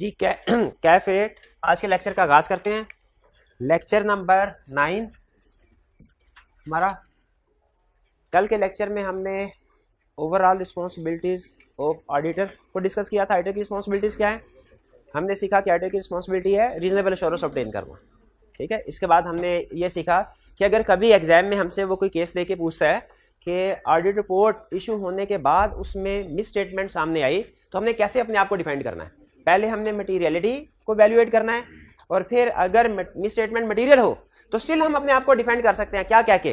जी कै कैफ एट आज के लेक्चर का आगाज़ करते हैं लेक्चर नंबर नाइन हमारा कल के लेक्चर में हमने ओवरऑल रिस्पॉन्सिबिलिटीज़ ऑफ ऑडिटर को डिस्कस किया था ऑडिटर की रिस्पॉन्सिबिलिटीज़ क्या है हमने सीखा कि ऑडिटर की रिस्पॉन्सिबिलिटी है रीजनेबल एश्योरेंस ऑप्टेन करना ठीक है इसके बाद हमने ये सीखा कि अगर कभी एग्ज़ाम में हमसे वो कोई केस दे के पूछता है कि ऑडिट रिपोर्ट इशू होने के बाद उसमें मिस स्टेटमेंट सामने आई तो हमने कैसे अपने आप को डिफेंड करना है पहले हमने मटीरियलिटी को वैल्यूएट करना है और फिर अगर मिसस्टेटमेंट स्टेटमेंट मटीरियल हो तो स्टिल हम अपने आप को डिफेंड कर सकते हैं क्या क्या के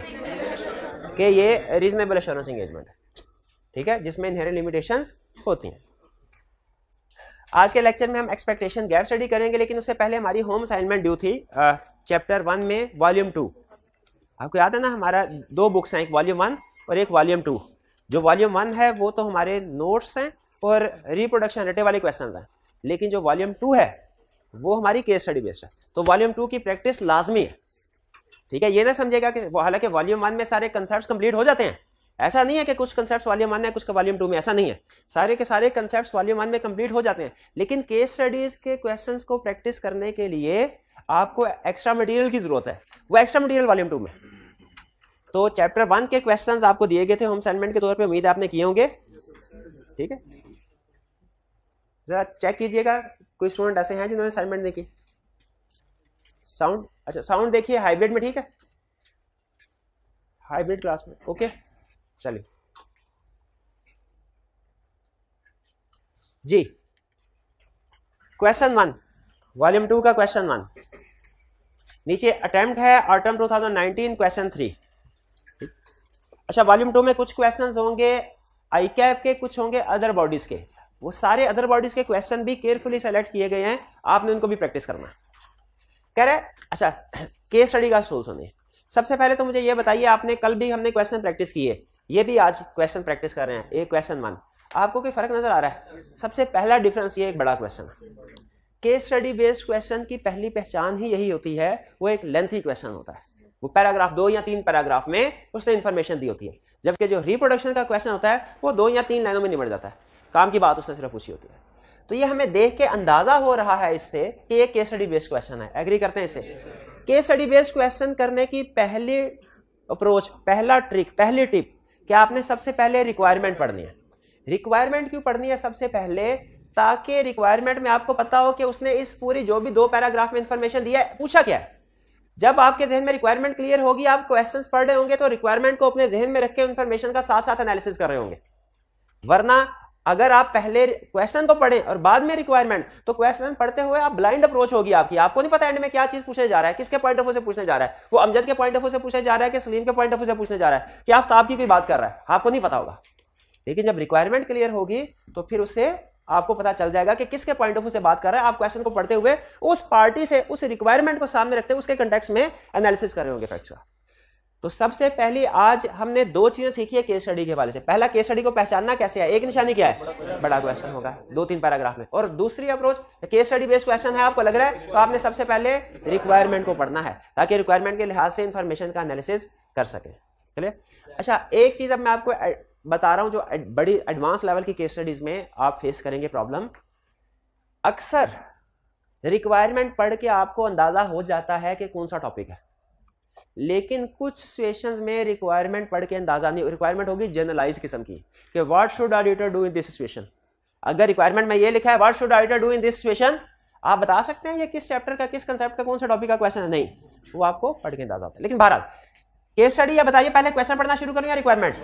कि ये रीजनेबल एश्योरेंस एंगेजमेंट है ठीक है जिसमें इनहेरेंट लिमिटेशंस होती हैं आज के लेक्चर में हम एक्सपेक्टेशन गैप स्टडी करेंगे लेकिन उससे पहले हमारी होम असाइनमेंट ड्यू थी चैप्टर वन में वॉल्यूम टू आपको याद है ना हमारा दो बुक्स हैं एक वॉल्यूम वन और एक वॉल्यूम टू जो वॉल्यूम वन है वो तो हमारे नोट्स हैं और रिप्रोडक्शन रिलेटेड वाले क्वेश्चन हैं लेकिन जो वॉल्यूम टू है वो हमारी केस स्टडी बेस्ड है तो वॉल्यूम टू की प्रैक्टिस लाजमी है ठीक है ये ना समझेगा कि हालांकि वॉल्यूम वन में सारे कंसेप्ट कंप्लीट हो जाते हैं ऐसा नहीं है कि कुछ कंसेप्ट वॉल्यूम वन है कुछ वॉल्यूम टू में ऐसा नहीं है सारे के सारे कंसेप्ट वॉल्यूम वन में कंप्लीट हो जाते हैं लेकिन केस स्टडीज के क्वेश्चन को प्रैक्टिस करने के लिए आपको एक्स्ट्रा मटेरियल की जरूरत है वो एक्स्ट्रा मटेरियल वॉल्यूम टू में तो चैप्टर वन के क्वेश्चंस आपको दिए गए थे होम असाइनमेंट के तौर पे उम्मीद आपने किए होंगे ठीक है ज़रा चेक कीजिएगा कोई स्टूडेंट ऐसे हैं जिन्होंने असाइनमेंट देखी साउंड अच्छा साउंड देखिए हाइब्रिड में ठीक है हाइब्रिड क्लास में ओके चलिए जी क्वेश्चन वन वॉल्यूम टू का क्वेश्चन वन नीचे अटेम्प्ट है ऑटम 2019 क्वेश्चन थ्री अच्छा वॉल्यूम टू में कुछ क्वेश्चंस होंगे आई कैप के कुछ होंगे अदर बॉडीज के वो सारे अदर बॉडीज के क्वेश्चन भी केयरफुली सेलेक्ट किए गए हैं आपने उनको भी प्रैक्टिस करना है कह रहे अच्छा केस स्टडी का सुनिए सबसे पहले तो मुझे ये बताइए आपने कल भी हमने क्वेश्चन प्रैक्टिस किए ये भी आज क्वेश्चन प्रैक्टिस कर रहे हैं एक क्वेश्चन वन आपको कोई फर्क नजर आ रहा है सबसे पहला डिफरेंस ये एक बड़ा क्वेश्चन है केस स्टडी बेस्ड क्वेश्चन की पहली पहचान ही यही होती है वो एक लेंथी क्वेश्चन होता है वो पैराग्राफ दो या तीन पैराग्राफ में उसने इन्फॉर्मेशन दी होती है जबकि जो रिप्रोडक्शन का क्वेश्चन होता है वो दो या तीन लाइनों में निबट जाता है काम की बात उसने सिर्फ पूछी होती है तो ये हमें देख के अंदाजा हो रहा है इससे कि ये केस स्टडी बेस्ड क्वेश्चन है एग्री करते हैं इसे केस स्टडी बेस्ड क्वेश्चन करने की पहली अप्रोच पहला ट्रिक पहली टिप कि आपने सबसे पहले रिक्वायरमेंट पढ़नी है रिक्वायरमेंट क्यों पढ़नी है सबसे पहले ताकि रिक्वायरमेंट में आपको पता हो कि उसने इस पूरी जो भी दो पैराग्राफ में इंफॉर्मेशन दिया है पूछा क्या है जब आपके जहन में रिक्वायरमेंट क्लियर होगी आप क्वेश्चंस पढ़ रहे होंगे तो रिक्वायरमेंट को अपने जहन में रख के इन्फॉर्मेशन का साथ साथ एनालिसिस कर रहे होंगे वरना अगर आप पहले क्वेश्चन को तो पढ़ें और बाद में रिक्वायरमेंट तो क्वेश्चन पढ़ते हुए आप ब्लाइंड अप्रोच होगी आपकी आपको नहीं पता एंड में क्या चीज पूछने जा रहा है किसके पॉइंट ऑफ व्यू से पूछने जा रहा है वो अमजद के पॉइंट ऑफ व्यू से पूछा जा रहा है कि सलीम के पॉइंट ऑफ व्यू से पूछने जा रहा है कि आफ्ताब की कोई बात कर रहा है आपको नहीं पता होगा लेकिन जब रिक्वायरमेंट क्लियर होगी तो फिर उससे आपको पता चल जाएगा कि किसके पॉइंट ऑफ व्यू से बात कर रहा है आप क्वेश्चन को पढ़ते हुए उस पार्टी से उस रिक्वायरमेंट को सामने रखते हुए उसके कंटेक्स में एनालिसिस कर रहे होंगे फैक्चुअल तो सबसे पहले आज हमने दो चीजें सीखी है केस स्टडी के वाले से पहला केस स्टडी को पहचानना कैसे है एक निशानी क्या है बड़ा क्वेश्चन होगा दो तीन पैराग्राफ में और दूसरी approach case study based question है आपको लग रहा है तो आपने सबसे पहले रिक्वायरमेंट को पढ़ना है ताकि रिक्वायरमेंट के लिहाज से इंफॉर्मेशन का एनालिसिस कर सके चलिए अच्छा एक चीज अब मैं आपको बता रहा हूं जो बड़ी एडवांस लेवल की केस स्टडीज में आप फेस करेंगे प्रॉब्लम अक्सर रिक्वायरमेंट पढ़ के आपको अंदाजा हो जाता है कि कौन सा टॉपिक है लेकिन कुछ सिचुएशन में रिक्वायरमेंट पढ़ के अंदाजा नहीं रिक्वायरमेंट होगी जनरलाइज किस्म की कि what should auditor do in this situation अगर रिक्वायरमेंट में ये लिखा है what should auditor do in this situation आप बता सकते हैं ये किस चैप्टर का किस कंसेप्ट का कौन सा टॉपिक का क्वेश्चन है नहीं वो आपको पढ़ के अंदाजा होता है लेकिन बहरहाल केस स्टडी या बताइए पहले क्वेश्चन पढ़ना शुरू करूँ या रिक्वायरमेंट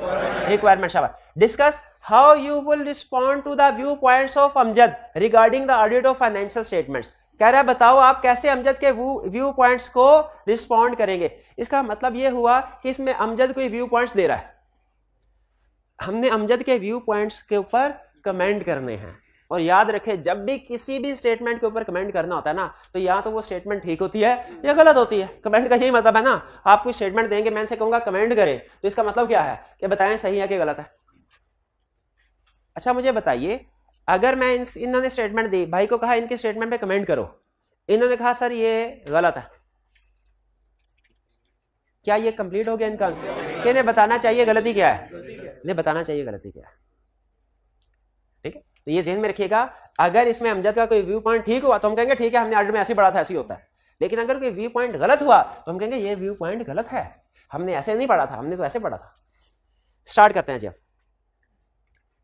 रिक्वायरमेंट शाबाश discuss how you will respond to the view point of Amjad regarding the audit of financial statements कह रहा है बताओ आप कैसे अमजद के व्यू पॉइंट्स को रिस्पॉन्ड करेंगे इसका मतलब यह हुआ कि इसमें अमजद कोई व्यू पॉइंट्स दे रहा है हमने अमजद के व्यू पॉइंट्स के ऊपर कमेंट करने हैं और याद रखें जब भी किसी भी स्टेटमेंट के ऊपर कमेंट करना होता है ना तो या तो वो स्टेटमेंट ठीक होती है या गलत होती है कमेंट का यही मतलब है ना आप कोई स्टेटमेंट देंगे मैं इनसे कहूंगा कमेंट करें तो इसका मतलब क्या है कि बताएं सही है कि गलत है अच्छा मुझे बताइए अगर मैं इन इन्होंने स्टेटमेंट दी भाई को कहा इनके स्टेटमेंट पे कमेंट करो इन्होंने कहा सर ये गलत है क्या ये कंप्लीट हो गया इनका आंसर इन्हें बताना चाहिए गलती क्या है इन्हें बताना चाहिए गलती क्या है ठीक है तो ये जहन में रखिएगा अगर इसमें अमजद का कोई व्यू पॉइंट ठीक हुआ तो हम कहेंगे ठीक है हमने आर्डर में ऐसे पढ़ा था ऐसे होता है लेकिन अगर कोई व्यू पॉइंट गलत हुआ तो हम कहेंगे ये व्यू पॉइंट गलत है हमने ऐसे नहीं पढ़ा था हमने तो ऐसे पढ़ा था स्टार्ट करते हैं जी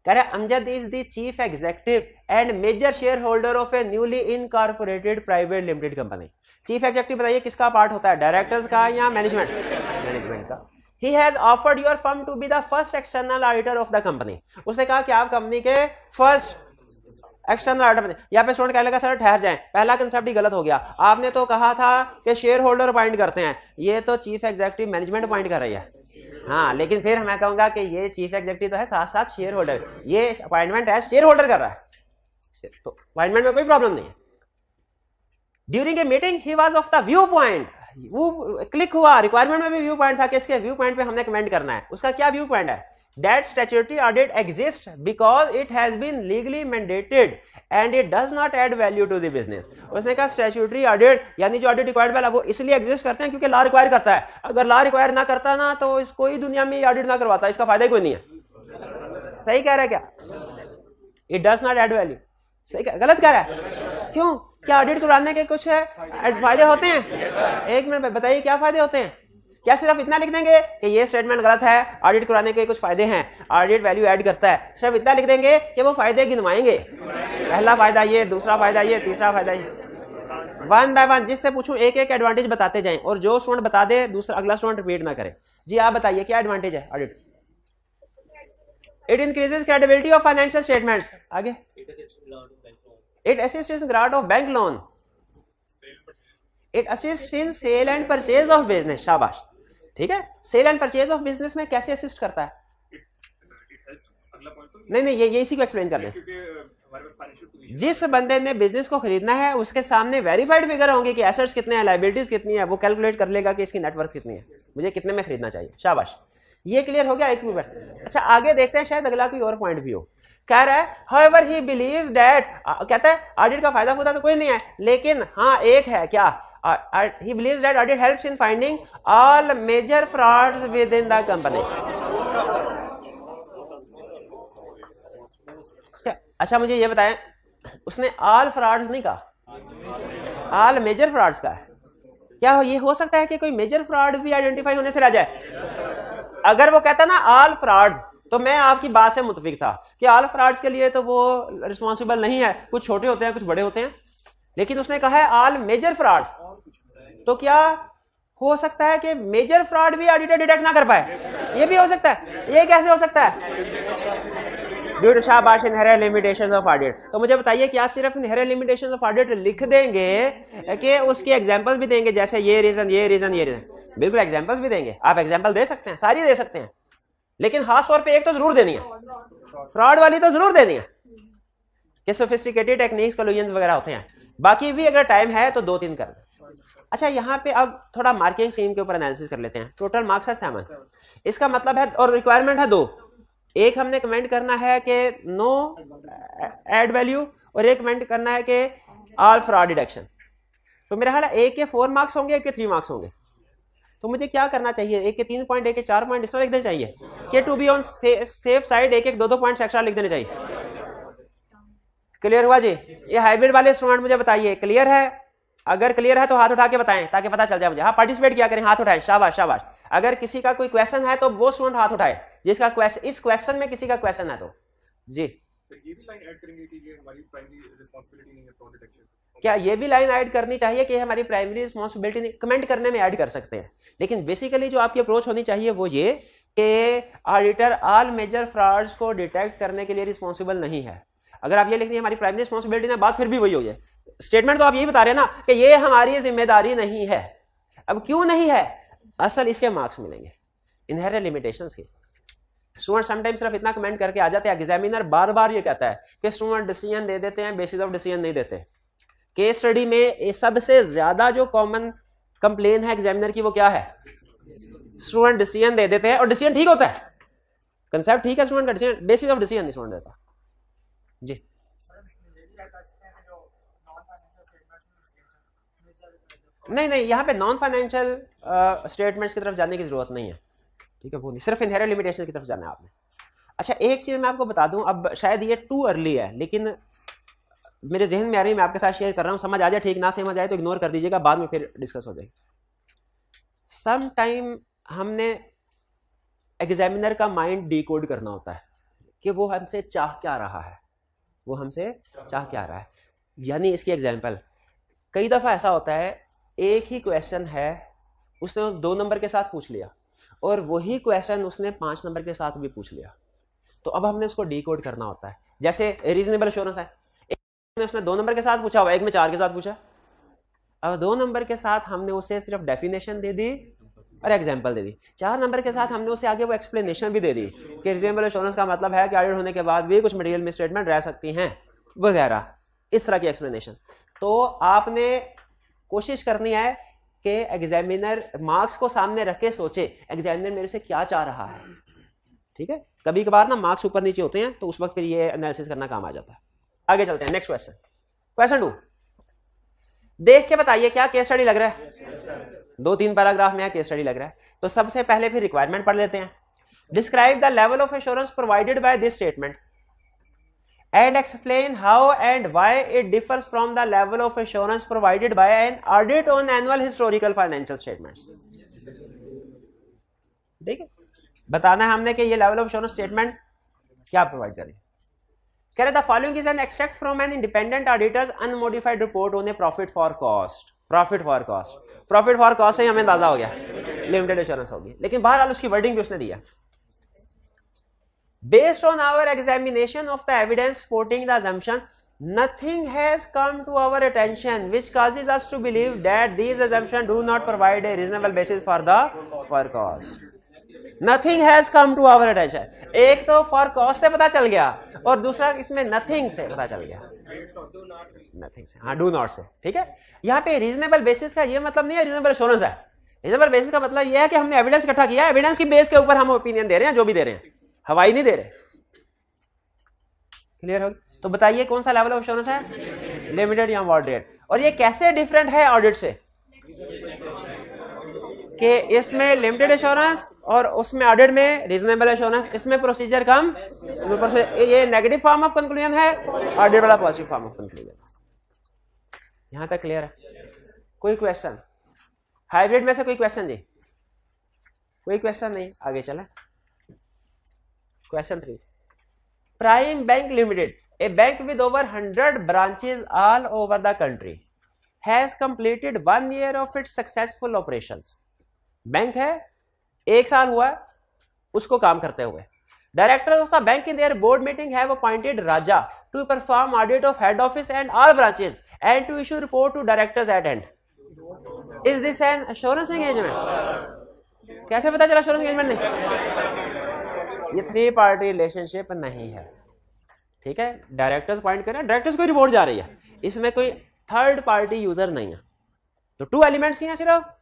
कह रहे Amjad is the chief executive and major share holder of a newly incorporated private limited company chief executive बताइए किसका पार्ट होता है डायरेक्टर्स का या मैनेजमेंट मैनेजमेंट का ही has offered your firm to be the first external auditor of the company उसने कहा कि आप कंपनी के फर्स्ट एक्सटर्नल ऑर्डर में यहाँ पे स्टूडेंट कहने लेगा सर ठहर जाए पहला कंसेप्ट ही गलत हो गया आपने तो कहा था कि शेयर होल्डर अपॉइंट करते हैं ये तो चीफ एग्जीक्यूटिव मैनेजमेंट अपॉइंट कर रही है हाँ लेकिन फिर मैं कहूंगा कि ये चीफ एग्जीक्यूटिव तो है साथ साथ शेयर होल्डर ये अपॉइंटमेंट है शेयर होल्डर कर रहा है तो अपॉइंटमेंट में कोई प्रॉब्लम नहीं है during a meeting he was of the view viewpoint वो क्लिक हुआ रिक्वायरमेंट में भी व्यू पॉइंट था कि इसके व्यू पॉइंट पे हमने कमेंट करना है उसका क्या व्यू पॉइंट है that statutory audit exists because it has been legally mandated and it does not add value to the business उसने कहा statutory audit यानी जो audit required by law वो इसलिए exist करते हैं क्योंकि law require करता है अगर law require ना करता ना तो इस कोई दुनिया में audit ना करवाता इसका फायदा ही कोई नहीं है सही कह रहा है क्या it does not add value सही गलत कह रहा है क्यों क्या ऑडिट करवाने के कुछ फायदे होते हैं एक मिनट बताइए क्या फायदे होते हैं क्या सिर्फ इतना लिख देंगे कि ये स्टेटमेंट गलत है ऑडिट कराने के कुछ फायदे हैं ऑडिट वैल्यू ऐड करता है सिर्फ इतना लिख देंगे कि वो फायदे गिनवाएंगे पहला फायदा ये दूसरा फायदा ये तीसरा फायदा ये वन बाय वन जिससे पूछूं एक एक एडवांटेज बताते जाएं और जो स्टूडेंट बता दे दूसरा अगला स्टूडेंट रिपीट ना करे जी आप बताइए क्या एडवांटेज है audit it increases credibility of financial statements आगे it assist ground of bank loan it assist in sale and purchase of business शाबाश ठीक है sale and purchase of business में कैसे असिस्ट करता है नहीं नहीं ये ये इसी को एक्सप्लेन कर दें जिस बंदे ने बिजनेस को खरीदना है उसके सामने वेरीफाइड फिगर होंगे कि एसेट्स कितने हैं लाइबिलिटीज कितनी है वो कैलकुलेट कर लेगा कि इसकी नेटवर्थ कितनी है मुझे कितने में खरीदना चाहिए शाबाश ये क्लियर हो गया एक भी अच्छा आगे देखते हैं शायद अगला कोई और पॉइंट भी हो कह रहा है हाउ ही बिलीव डैट कहता है ऑडिट का फायदा होता तो कोई नहीं है लेकिन हाँ एक है क्या Uh, uh, he believes that audit helps in finding all major frauds within the company. अच्छा मुझे ये बताएं उसने ऑल फ्रॉड्स नहीं कहा ऑल मेजर फ्रॉड्स का क्या हो ये हो सकता है कि कोई मेजर फ्रॉड भी आइडेंटिफाई होने से रह जाए अगर वो कहता ना ऑल फ्रॉड्स तो मैं आपकी बात से मुतफिक था कि ऑल फ्रॉड्स के लिए तो वो रिस्पॉन्सिबल नहीं है कुछ छोटे होते हैं कुछ बड़े होते हैं लेकिन उसने कहा है ऑल मेजर फ्रॉड्स तो क्या हो सकता है कि मेजर फ्रॉड भी ऑडिटर डिटेक्ट ना कर पाए ये भी हो सकता है ये कैसे हो सकता है लिमिटेशन ऑफ ऑडिट तो मुझे बताइए क्या सिर्फ इनहेरे लिमिटेशन ऑफ ऑडिट लिख देंगे कि उसकी एग्जाम्पल भी देंगे जैसे ये रीजन ये रीजन ये रीजन बिल्कुल एग्जाम्पल भी देंगे आप एग्जाम्पल दे सकते हैं सारी दे सकते हैं लेकिन खास तौर पे एक तो जरूर देनी है फ्रॉड वाली तो जरूर देनी है कि सोफिस्टिकेटेड टेक्निक्स कलोजन वगैरह होते हैं बाकी भी अगर टाइम है तो दो तीन करना अच्छा यहाँ पे अब थोड़ा मार्किंग सीम के ऊपर एनालिसिस कर लेते हैं टोटल मार्क्स है सेवन इसका मतलब है और रिक्वायरमेंट है दो एक हमने कमेंट करना है कि नो एड वैल्यू और एक कमेंट करना है कि ऑल फ्रॉड डिडक्शन तो मेरा ख्याल एक के फोर मार्क्स होंगे एक के थ्री मार्क्स होंगे तो मुझे क्या करना चाहिए एक के तीन पॉइंट एक के चार पॉइंट एक्स्ट्रा लिख देने चाहिए के to be on safe side एक एक दो दो पॉइंट एक्स्ट्रा लिख देने चाहिए क्लियर हुआ जी ये हाइब्रिड वाले स्टूडेंट मुझे बताइए क्लियर है अगर क्लियर है तो हाथ उठा के बताएं ताकि पता चल जाए मुझे हाँ पार्टिसिपेट किया करें हाथ उठाएं शाबाश शाबाश अगर किसी का कोई क्वेश्चन है तो वो स्टूडेंट हाथ उठाए जिसका क्वेश्चन इस क्वेश्चन में किसी का क्वेश्चन है तो जी क्या ये भी लाइन ऐड करनी चाहिए कि हमारी प्राइमरी रिस्पॉन्सिबिलिटी कमेंट करने में ऐड कर सकते हैं लेकिन बेसिकली जो आपकी अप्रोच होनी चाहिए वो ये कि ऑडिटर ऑल मेजर फ्रॉड्स को डिटेक्ट करने के लिए रिस्पॉन्सिबल नहीं है अगर आप ये लिख दें हमारी प्राइमरी रिस्पॉन्सिबिलिटी ना बात फिर भी वही हो जाए स्टेटमेंट तो आप यही बता रहे हैं ना कि ये हमारी जिम्मेदारी नहीं है अब क्यों नहीं है असल इसके मार्क्स मिलेंगे इनहेरिट लिमिटेशन के स्टूडेंट समटाइम सिर्फ इतना कमेंट करके आ जाते हैं एग्जामिनर बार बार ये कहता है कि स्टूडेंट डिसीजन दे देते हैं बेसिस ऑफ डिसीजन नहीं देते केस स्टडी में सबसे ज्यादा जो कॉमन कंप्लेन है एग्जामिनर की वो क्या है स्टूडेंट डिसीजन दे देते हैं और डिसीजन ठीक होता है कंसेप्ट ठीक है स्टूडेंट का डिसीजन बेसिस ऑफ डिसीजन नहीं स्टूडेंट देता जी नहीं नहीं यहाँ पे नॉन फाइनेंशियल स्टेटमेंट्स की तरफ जाने की ज़रूरत नहीं है ठीक है वो नहीं सिर्फ इनहेरेंट लिमिटेशन की तरफ जाना है आपने अच्छा एक चीज़ मैं आपको बता दूं अब शायद ये टू अर्ली है लेकिन मेरे जहन में आ रही है मैं आपके साथ शेयर कर रहा हूँ समझ आ जाए ठीक ना समझ आए तो इग्नोर कर दीजिएगा बाद में फिर डिस्कस हो जाएगी सम टाइम हमने एग्जामिनर का माइंड डिकोड करना होता है कि वो हमसे चाह क्या रहा है वो हमसे चाह क्या रहा है यानी इसकी एग्जाम्पल कई दफ़ा ऐसा होता है एक ही क्वेश्चन है उसने दो नंबर के साथ पूछ लिया और वही क्वेश्चन उसने पांच नंबर के साथ भी पूछ लिया तो अब हमने उसको डी करना होता है जैसे रीजनेबल एश्योरेंस है एक में उसने दो नंबर के साथ पूछा हुआ एक में चार के साथ पूछा अब दो नंबर के साथ हमने उसे सिर्फ डेफिनेशन दे दी और एग्जाम्पल दे दी चार नंबर के साथ हमने उसे आगे वो एक्सप्लेनेशन भी दे दी कि रिजनेबल इंश्योरेंस का मतलब है कि ऑडिट होने के बाद भी कुछ मटेरियल स्टेटमेंट रह सकती हैं वगैरह इस तरह की एक्सप्लेनेशन तो आपने कोशिश करनी है कि एग्जामिनर मार्क्स को सामने रख के सोचे एग्जामिनर मेरे से क्या चाह रहा है ठीक है कभी कभार ना मार्क्स ऊपर नीचे होते हैं तो उस वक्त फिर ये एनालिसिस करना काम आ जाता है आगे चलते हैं नेक्स्ट क्वेश्चन क्वेश्चन टू देख के बताइए क्या केस स्टडी लग रहा है yes, दो तीन पैराग्राफ में केस स्टडी लग रहा है तो सबसे पहले फिर रिक्वायरमेंट पढ़ लेते हैं describe the level of assurance provided by this statement and explain how and why it differs from the level of insurance provided by an audit on annual historical financial statement ठीक है बताना है हमने कि ये लेवल ऑफ श्योरेंस स्टेटमेंट क्या provide करें कह रहे the following is an extract from an independent auditor's unmodified report on a profit for cost profit for cost profit for cost से हमें अंदाजा हो गया लिमिटेड इंश्योरेंस होगी लेकिन बहरहाल उसकी वर्डिंग भी उसने दिया Based on our examination of the evidence supporting the assumptions, nothing has come to our attention which causes us to believe that these assumptions do not provide a reasonable basis for the for cause. Nothing has come to our attention एक तो for cause से पता चल गया और दूसरा इसमें nothing से पता चल गया नथिंग से हाँ डू नॉट से ठीक है यहाँ पे रीजनेबल बेसिस का ये मतलब नहीं है रीजनेबल एश्योरेंस है रीजनेबल बेसिस का मतलब ये है कि हमने एविडेंस इकट्ठा किया एविडेंस की बेस के ऊपर हम ओपिनियन दे रहे हैं जो भी दे रहे हैं हवाई नहीं दे रहे क्लियर हो तो बताइए कौन सा लेवल ऑफ इंश्योरेंस है लिमिटेड या मॉडरेट और ये कैसे डिफरेंट है ऑडिट से कि इसमें लिमिटेड इंश्योरेंस और उसमें ऑडिट में रीजनेबल इंश्योरेंस इसमें प्रोसीजर कम ये नेगेटिव फॉर्म ऑफ कंक्लूजन है ऑडिट वाला पॉजिटिव फॉर्म ऑफ कंक्लूजन यहां तक क्लियर है कोई क्वेश्चन हाइब्रिड में से कोई क्वेश्चन जी कोई क्वेश्चन नहीं आगे चला question three Prime Bank Limited a bank with over hundred branches all over the country has completed one year of its successful operation bank है एक साल हुआ उसको काम करते हुए director of the bank in their board meeting have appointed Raja to perform audit of head office and all branches and to issue report to directors at end is this an assurance engagement कैसे पता चला assurance engagement नहीं ये three party relationship नहीं है ठीक है directors point करें डायरेक्टर्स को रिपोर्ट जा रही है इसमें कोई थर्ड पार्टी यूजर नहीं है तो टू एलिमेंट्स ही हैं सिर्फ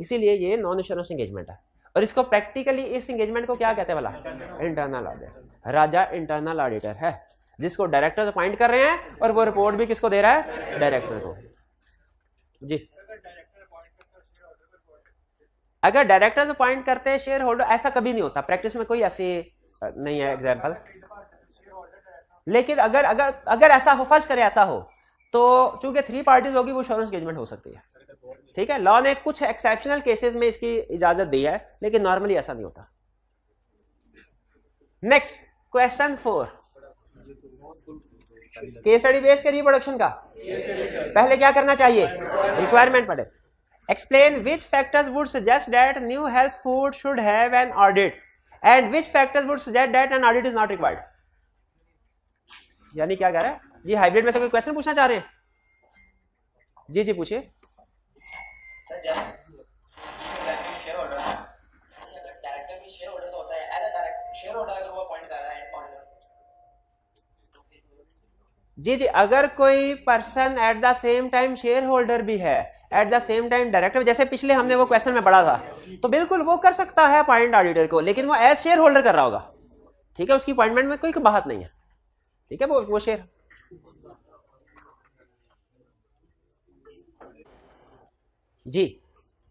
इसीलिए ये नॉन इंश्योरेंस एंगेजमेंट है और इसको प्रैक्टिकली इस एंगेजमेंट को क्या कहते हैं वाला internal auditor Raja internal auditor है जिसको डायरेक्टर्स अपॉइंट कर रहे हैं और वो रिपोर्ट भी किसको दे रहा है डायरेक्टर को जी अगर डायरेक्टर्स अपॉइंट करते हैं शेयर होल्डर ऐसा कभी नहीं होता प्रैक्टिस में कोई ऐसी नहीं है एग्जाम्पल लेकिन अगर अगर अगर ऐसा हो फर्ज करें ऐसा हो तो चूंकि थ्री पार्टीज होगी वो इंश्योरेंस एंगेजमेंट हो सकती है ठीक है लॉ ने कुछ एक्सेप्शनल केसेस में इसकी इजाजत दी है लेकिन नॉर्मली ऐसा नहीं होता next question four case study base करिए प्रोडक्शन का पहले क्या करना चाहिए रिक्वायरमेंट पढ़े explain which factors would suggest that New Health Food should have an audit and which factors would suggest that an audit is not required यानी क्या कह रहा है जी हाइब्रिड में से कोई क्वेश्चन पूछना चाह रहे हैं जी जी पूछिए जी जी अगर कोई person at the same time shareholder भी है at the same time director जैसे पिछले हमने वो क्वेश्चन में पढ़ा था तो बिल्कुल वो कर सकता है अपॉइंट ऑडिटर को लेकिन वो एज शेयर होल्डर कर रहा होगा ठीक है उसकी अपॉइंटमेंट में कोई बात नहीं है ठीक है वो वो शेयर जी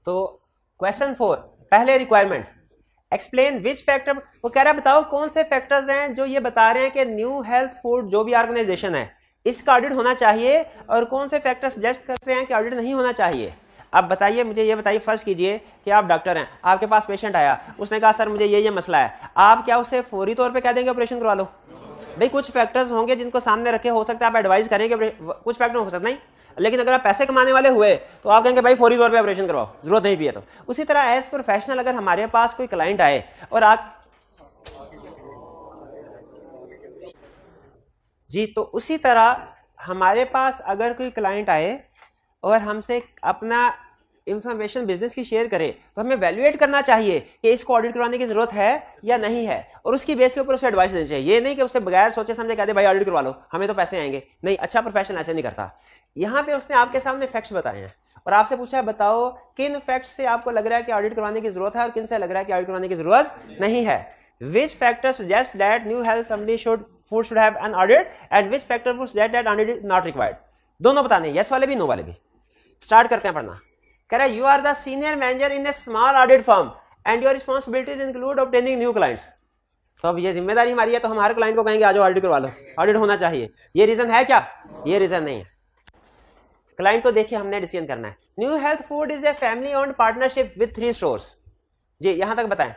तो क्वेश्चन फोर पहले रिक्वायरमेंट एक्सप्लेन विच फैक्टर वो कह रहा है बताओ कौन से फैक्टर्स हैं जो ये बता रहे हैं कि न्यू हेल्थ फूड जो भी ऑर्गेनाइजेशन है इसका ऑडिट होना चाहिए और कौन से फैक्टर सजेस्ट करते हैं कि ऑडिट नहीं होना चाहिए आप बताइए मुझे ये बताइए फर्स्ट कीजिए कि आप डॉक्टर हैं आपके पास पेशेंट आया उसने कहा सर मुझे ये ये मसला है आप क्या उसे फौरी तौर पे कह देंगे ऑपरेशन करवा लो भाई कुछ फैक्टर्स होंगे जिनको सामने रखे हो सकता है आप एडवाइस करेंगे कुछ फैक्टर हो सकता नहीं लेकिन अगर आप पैसे कमाने वाले हुए तो आप कहेंगे भाई फौरी तौर पर ऑपरेशन करवाओ जरूरत नहीं भी है तो उसी तरह एज प्रोफेशनल अगर हमारे पास कोई क्लाइंट आए और आप जी तो उसी तरह हमारे पास अगर कोई क्लाइंट आए और हमसे अपना इंफॉर्मेशन बिजनेस की शेयर करे तो हमें वैल्यूएट करना चाहिए कि इसको ऑडिट करवाने की ज़रूरत है या नहीं है और उसकी बेस के ऊपर उसे एडवाइस देनी चाहिए ये नहीं कि उससे बगैर सोचे समझे कहते भाई ऑडिट करवा लो हमें तो पैसे आएंगे नहीं अच्छा प्रोफेशन ऐसे नहीं करता यहाँ पे उसने आपके सामने फैक्ट्स बताए हैं और आपसे पूछा है बताओ किन फैक्ट्स से आपको लग रहा है कि ऑडिट करवाने की जरूरत है और किन से लग रहा है कि ऑडिट करवाने की जरूरत नहीं है which factor suggests that new health company should food should have an audit and which factor would suggest that audit is not required दोनों बताने yes वाले भी no वाले भी start करते हैं पढ़ना कह रहा है you are the senior manager in a small audit firm and your responsibilities include obtaining new clients तो अब ये जिम्मेदारी हमारी है तो हम हर क्लाइंट को कहेंगे आज ऑडिट करवा लो ऑडिट होना चाहिए ये रीजन है क्या ये रीजन नहीं है क्लाइंट को देखिए हमने डिसीजन करना है New Health Food is a family owned partnership with three stores जी यहां तक बताएं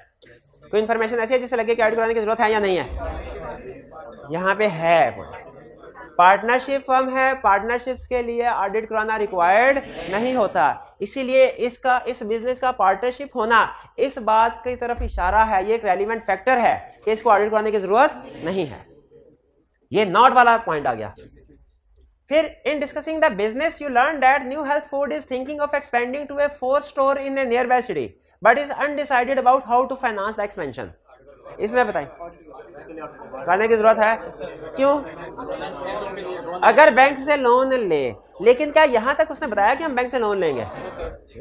कोई इन्फॉर्मेशन ऐसी है जिसे लगे कि ऐड कराने की जरूरत है या नहीं है यहाँ पे है पार्टनरशिप फर्म है पार्टनरशिप्स के लिए ऑडिट कराना रिक्वायर्ड नहीं होता इसीलिए इसका इस बिजनेस का पार्टनरशिप होना इस बात की तरफ इशारा है ये एक रेलिवेंट फैक्टर है कि इसको ऑडिट कराने की जरूरत नहीं है ये नॉट वाला पॉइंट आ गया फिर in discussing the business you learn that New Health Food is thinking of expanding to a four store in a nearby city but is undecided about how to finance the expansion इसमें बताएं करने की जरूरत है क्यों अगर bank से loan ले लेकिन क्या यहां तक उसने बताया कि हम बैंक से लोन लेंगे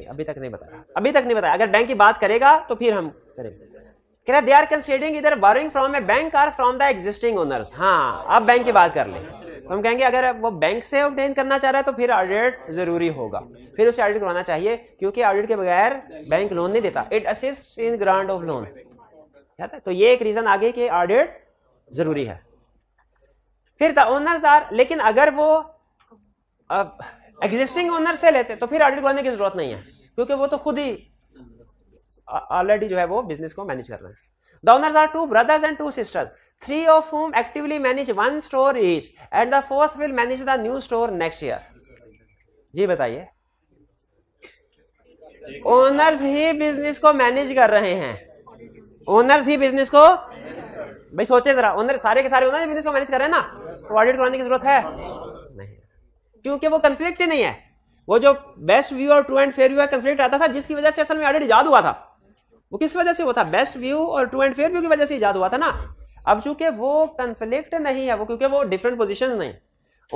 अभी तक नहीं बताया अभी तक नहीं बताया अगर बैंक की बात करेगा तो फिर हम करेंगे कह रहा दे are considering either borrowing from a bank or from the existing owners हाँ अब बैंक की बात कर ले हम कहेंगे अगर वो बैंक से ऑब्टेन करना चाह रहा है तो फिर ऑडिट जरूरी होगा फिर उसे ऑडिट करवाना चाहिए क्योंकि ऑडिट के बगैर बैंक लोन नहीं देता it assist in grant of loan तो ये एक रीजन आगे कि ऑडिट जरूरी है फिर द ओनर्स आर लेकिन अगर वो एग्जिस्टिंग ओनर से लेते तो फिर ऑडिट करवाने की जरूरत नहीं है क्योंकि वो तो खुद ही ऑलरेडी जो है वो बिजनेस को मैनेज कर रहे हैं The owners are two brothers and two sisters, three of whom actively manage one store each, and the fourth will manage the new store next year. जी बताइए ओनर्स ही बिजनेस को मैनेज कर रहे हैं ओनर्स ही बिजनेस को भाई सोचे जरा ओनर सारे के सारे ओनर बिजनेस को मैनेज कर रहे हैं ना तो ऑडिट करवाने की जरूरत है नहीं क्योंकि वो कंफ्लिक्ट ही नहीं है वो जो बेस्ट व्यू और ट्रू एंड फेयर व्यू है कंफ्लिक्ट आता था जिसकी वजह से असल में ऑडिट याद हुआ था वो किस वजह से हुआ था बेस्ट व्यू और ट्रू एंड फेयर व्यू की वजह से ईजाद हुआ था ना अब चूंकि वो कंफ्लिक्ट नहीं है वो क्योंकि वो डिफरेंट पोजिशन नहीं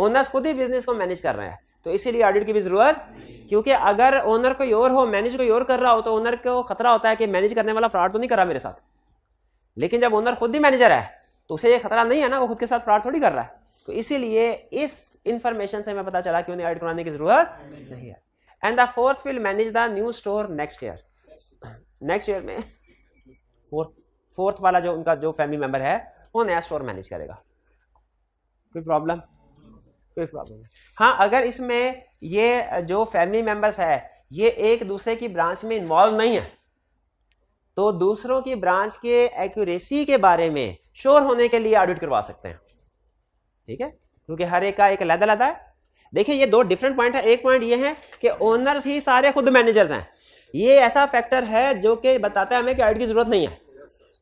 ओनर्स खुद ही बिजनेस को मैनेज कर रहे हैं तो इसीलिए ऑडिट की भी जरूरत क्योंकि अगर ओनर कोई और हो मैनेज कोई और कर रहा हो तो ओनर को खतरा होता है कि मैनेज करने वाला फ्रॉड तो नहीं कर रहा मेरे साथ लेकिन जब ओनर खुद ही मैनेजर है तो उसे ये खतरा नहीं है ना वो खुद के साथ फ्रॉड थोड़ी कर रहा है तो इसीलिए इस इंफॉर्मेशन से हमें पता चला कि उन्हें ऑडिट कराने की जरूरत नहीं है and the fourth will manage the new store next year next year में फोर्थ फोर्थ वाला जो उनका जो फैमिली मेंबर है वो नया स्टोर मैनेज करेगा कोई प्रॉब्लम कोई प्रॉब्लम हाँ अगर इसमें ये जो फैमिली मेंबर्स है ये एक दूसरे की ब्रांच में इन्वॉल्व नहीं है तो दूसरों की ब्रांच के एक्यूरेसी के बारे में श्योर होने के लिए ऑडिट करवा सकते हैं ठीक है क्योंकि हर एक का एक अलहदा अलहदा है देखिए ये दो डिफरेंट पॉइंट है एक पॉइंट ये है कि ओनर्स ही सारे खुद मैनेजर्स हैं ये ऐसा फैक्टर है जो कि बताता है हमें कि ऑडिट की जरूरत नहीं है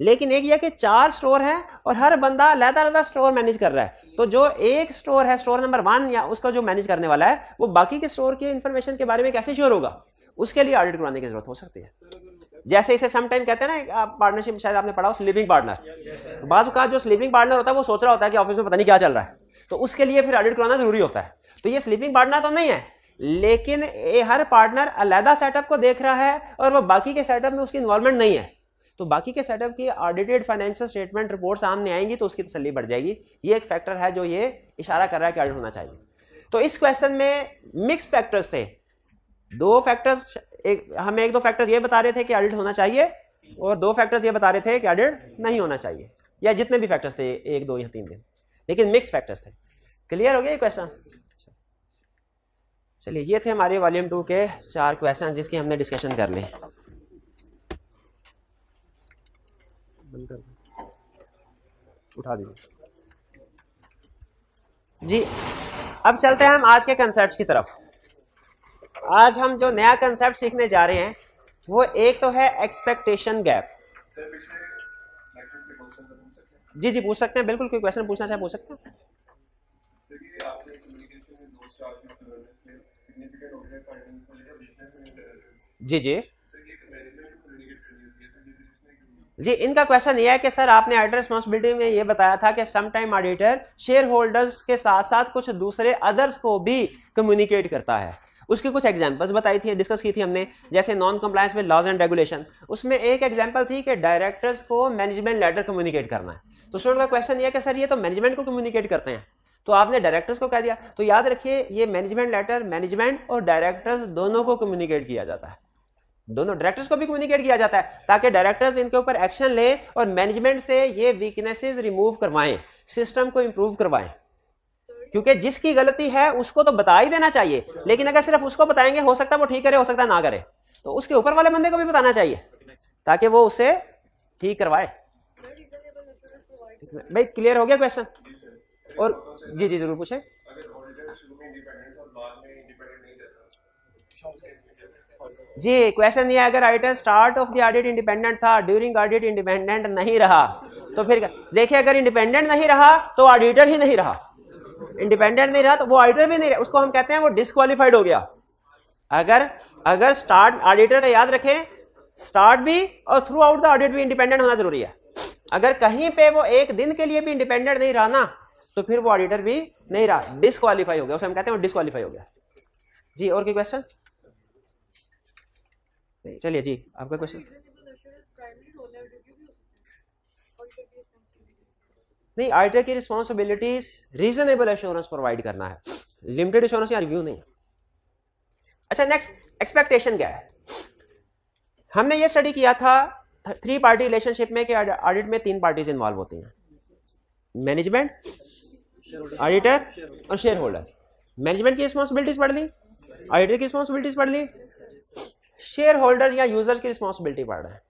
लेकिन एक यह कि चार स्टोर है और हर बंदा लहता रहता स्टोर मैनेज कर रहा है तो जो एक स्टोर है स्टोर नंबर वन या उसका जो मैनेज करने वाला है वो बाकी के स्टोर के इन्फॉर्मेशन के बारे में कैसे श्योर होगा उसके लिए ऑडिट करवाने की जरूरत हो सकती है जैसे इसे समटाइम कहते हैं ना आप पार्टनरशिप शायद आपने पढ़ा हो स्लीपिंग पार्टनर बाज का जो स्लीपिंग पार्टनर होता है वो सोच रहा होता है कि ऑफिस में पता नहीं क्या चल रहा है तो उसके लिए फिर ऑडिट करवाना जरूरी होता है तो ये स्लीपिंग पार्टनर तो नहीं है लेकिन ये हर पार्टनर अलहदा सेटअप को देख रहा है और वो बाकी के सेटअप में उसकी इन्वॉल्वमेंट नहीं है तो बाकी के सेटअप की ऑडिटेड फाइनेंशियल स्टेटमेंट रिपोर्ट सामने आएंगी तो उसकी तसली बढ़ जाएगी ये एक फैक्टर है जो ये इशारा कर रहा है कि ऑडिट होना चाहिए तो इस क्वेश्चन में मिक्स फैक्टर्स थे दो फैक्टर्स एक हमें एक दो फैक्टर्स ये बता रहे थे कि ऑडिट होना चाहिए और दो फैक्टर्स ये बता रहे थे कि ऑडिट नहीं होना चाहिए या जितने भी फैक्टर्स थे एक दो या तीन दिन लेकिन मिक्स फैक्टर्स थे क्लियर हो गया ये क्वेश्चन चलिए ये थे हमारे वॉल्यूम टू के चार क्वेश्चन जिसकी हमने डिस्कशन कर ली उठा दीजिए जी अब चलते हैं हम आज के कंसेप्ट की तरफ आज हम जो नया कंसेप्ट सीखने जा रहे हैं वो एक तो है एक्सपेक्टेशन गैप जी जी पूछ सकते हैं बिल्कुल कोई क्वेश्चन पूछना चाहे पूछ सकते हैं जी जी जी इनका क्वेश्चन ये है कि सर आपने एड्रेस रिस्पॉन्सिबिलिटी में ये बताया था कि समटाइम ऑडिटर शेयर होल्डर्स के साथ साथ कुछ दूसरे अदर्स को भी कम्युनिकेट करता है उसकी कुछ एग्जांपल्स बताई थी डिस्कस की थी हमने जैसे non compliance with laws and regulation उसमें एक एग्जांपल थी कि डायरेक्टर्स को मैनेजमेंट लेटर कम्युनिकेट करना है तो स्टूडेंट का क्वेश्चन ये है कि सर ये तो मैनेजमेंट को कम्युनिकेट करते हैं तो आपने डायरेक्टर्स को कह दिया तो याद रखिए ये मैनेजमेंट लेटर मैनेजमेंट और डायरेक्टर्स दोनों को कम्युनिकेट किया जाता है दोनों डायरेक्टर्स को भी कम्युनिकेट किया जाता है ताकि डायरेक्टर्स इनके ऊपर एक्शन लें और मैनेजमेंट से ये वीकनेसेस रिमूव करवाएं सिस्टम को इम्प्रूव करवाएं क्योंकि जिसकी गलती है उसको तो बता ही देना चाहिए लेकिन अगर सिर्फ उसको बताएंगे हो सकता है वो ठीक करे हो सकता है ना करे तो उसके ऊपर वाले बंदे को भी बताना चाहिए ताकि वो उसे ठीक करवाए भाई क्लियर हो गया क्वेश्चन और जी जी जरूर पूछे जी क्वेश्चन ये अगर auditor start of the audit independent था ड्यूरिंग ऑडिट इंडिपेंडेंट नहीं रहा तो फिर देखिए अगर इंडिपेंडेंट नहीं रहा तो ऑडिटर ही नहीं रहा इंडिपेंडेंट नहीं रहा तो वो ऑडिटर भी नहीं रहा उसको हम कहते हैं वो डिसक्वालीफाइड हो गया अगर अगर स्टार्ट ऑडिटर का याद रखें स्टार्ट भी और थ्रू आउट द ऑडिट भी इंडिपेंडेंट होना जरूरी है अगर कहीं पे वो एक दिन के लिए भी इंडिपेंडेंट नहीं रहा ना तो फिर वो ऑडिटर भी नहीं रहा डिस्कालीफाई हो गया उसे हम कहते हैं डिस्कालीफाई हो गया जी और कोई क्वेश्चन चलिए जी आपका क्वेश्चन नहीं ऑडिटर की रिस्पॉन्सिबिलिटीज रीजनेबल एश्योरेंस प्रोवाइड करना है लिमिटेड एश्योरेंस या रिव्यू नहीं अच्छा नेक्स्ट एक्सपेक्टेशन क्या है हमने ये स्टडी किया था थ्री पार्टी रिलेशनशिप में कि ऑडिट में तीन पार्टीज इन्वॉल्व होती हैं मैनेजमेंट ऑडिटर और शेयर होल्डर मैनेजमेंट की रिस्पॉन्सिबिलिटीज पढ़ ली ऑडिटर की रिस्पॉन्सिबिलिटीज पढ़ ली शेयर होल्डर या यूजर्स की रिस्पॉन्सिबिलिटी पढ़ रहे हैं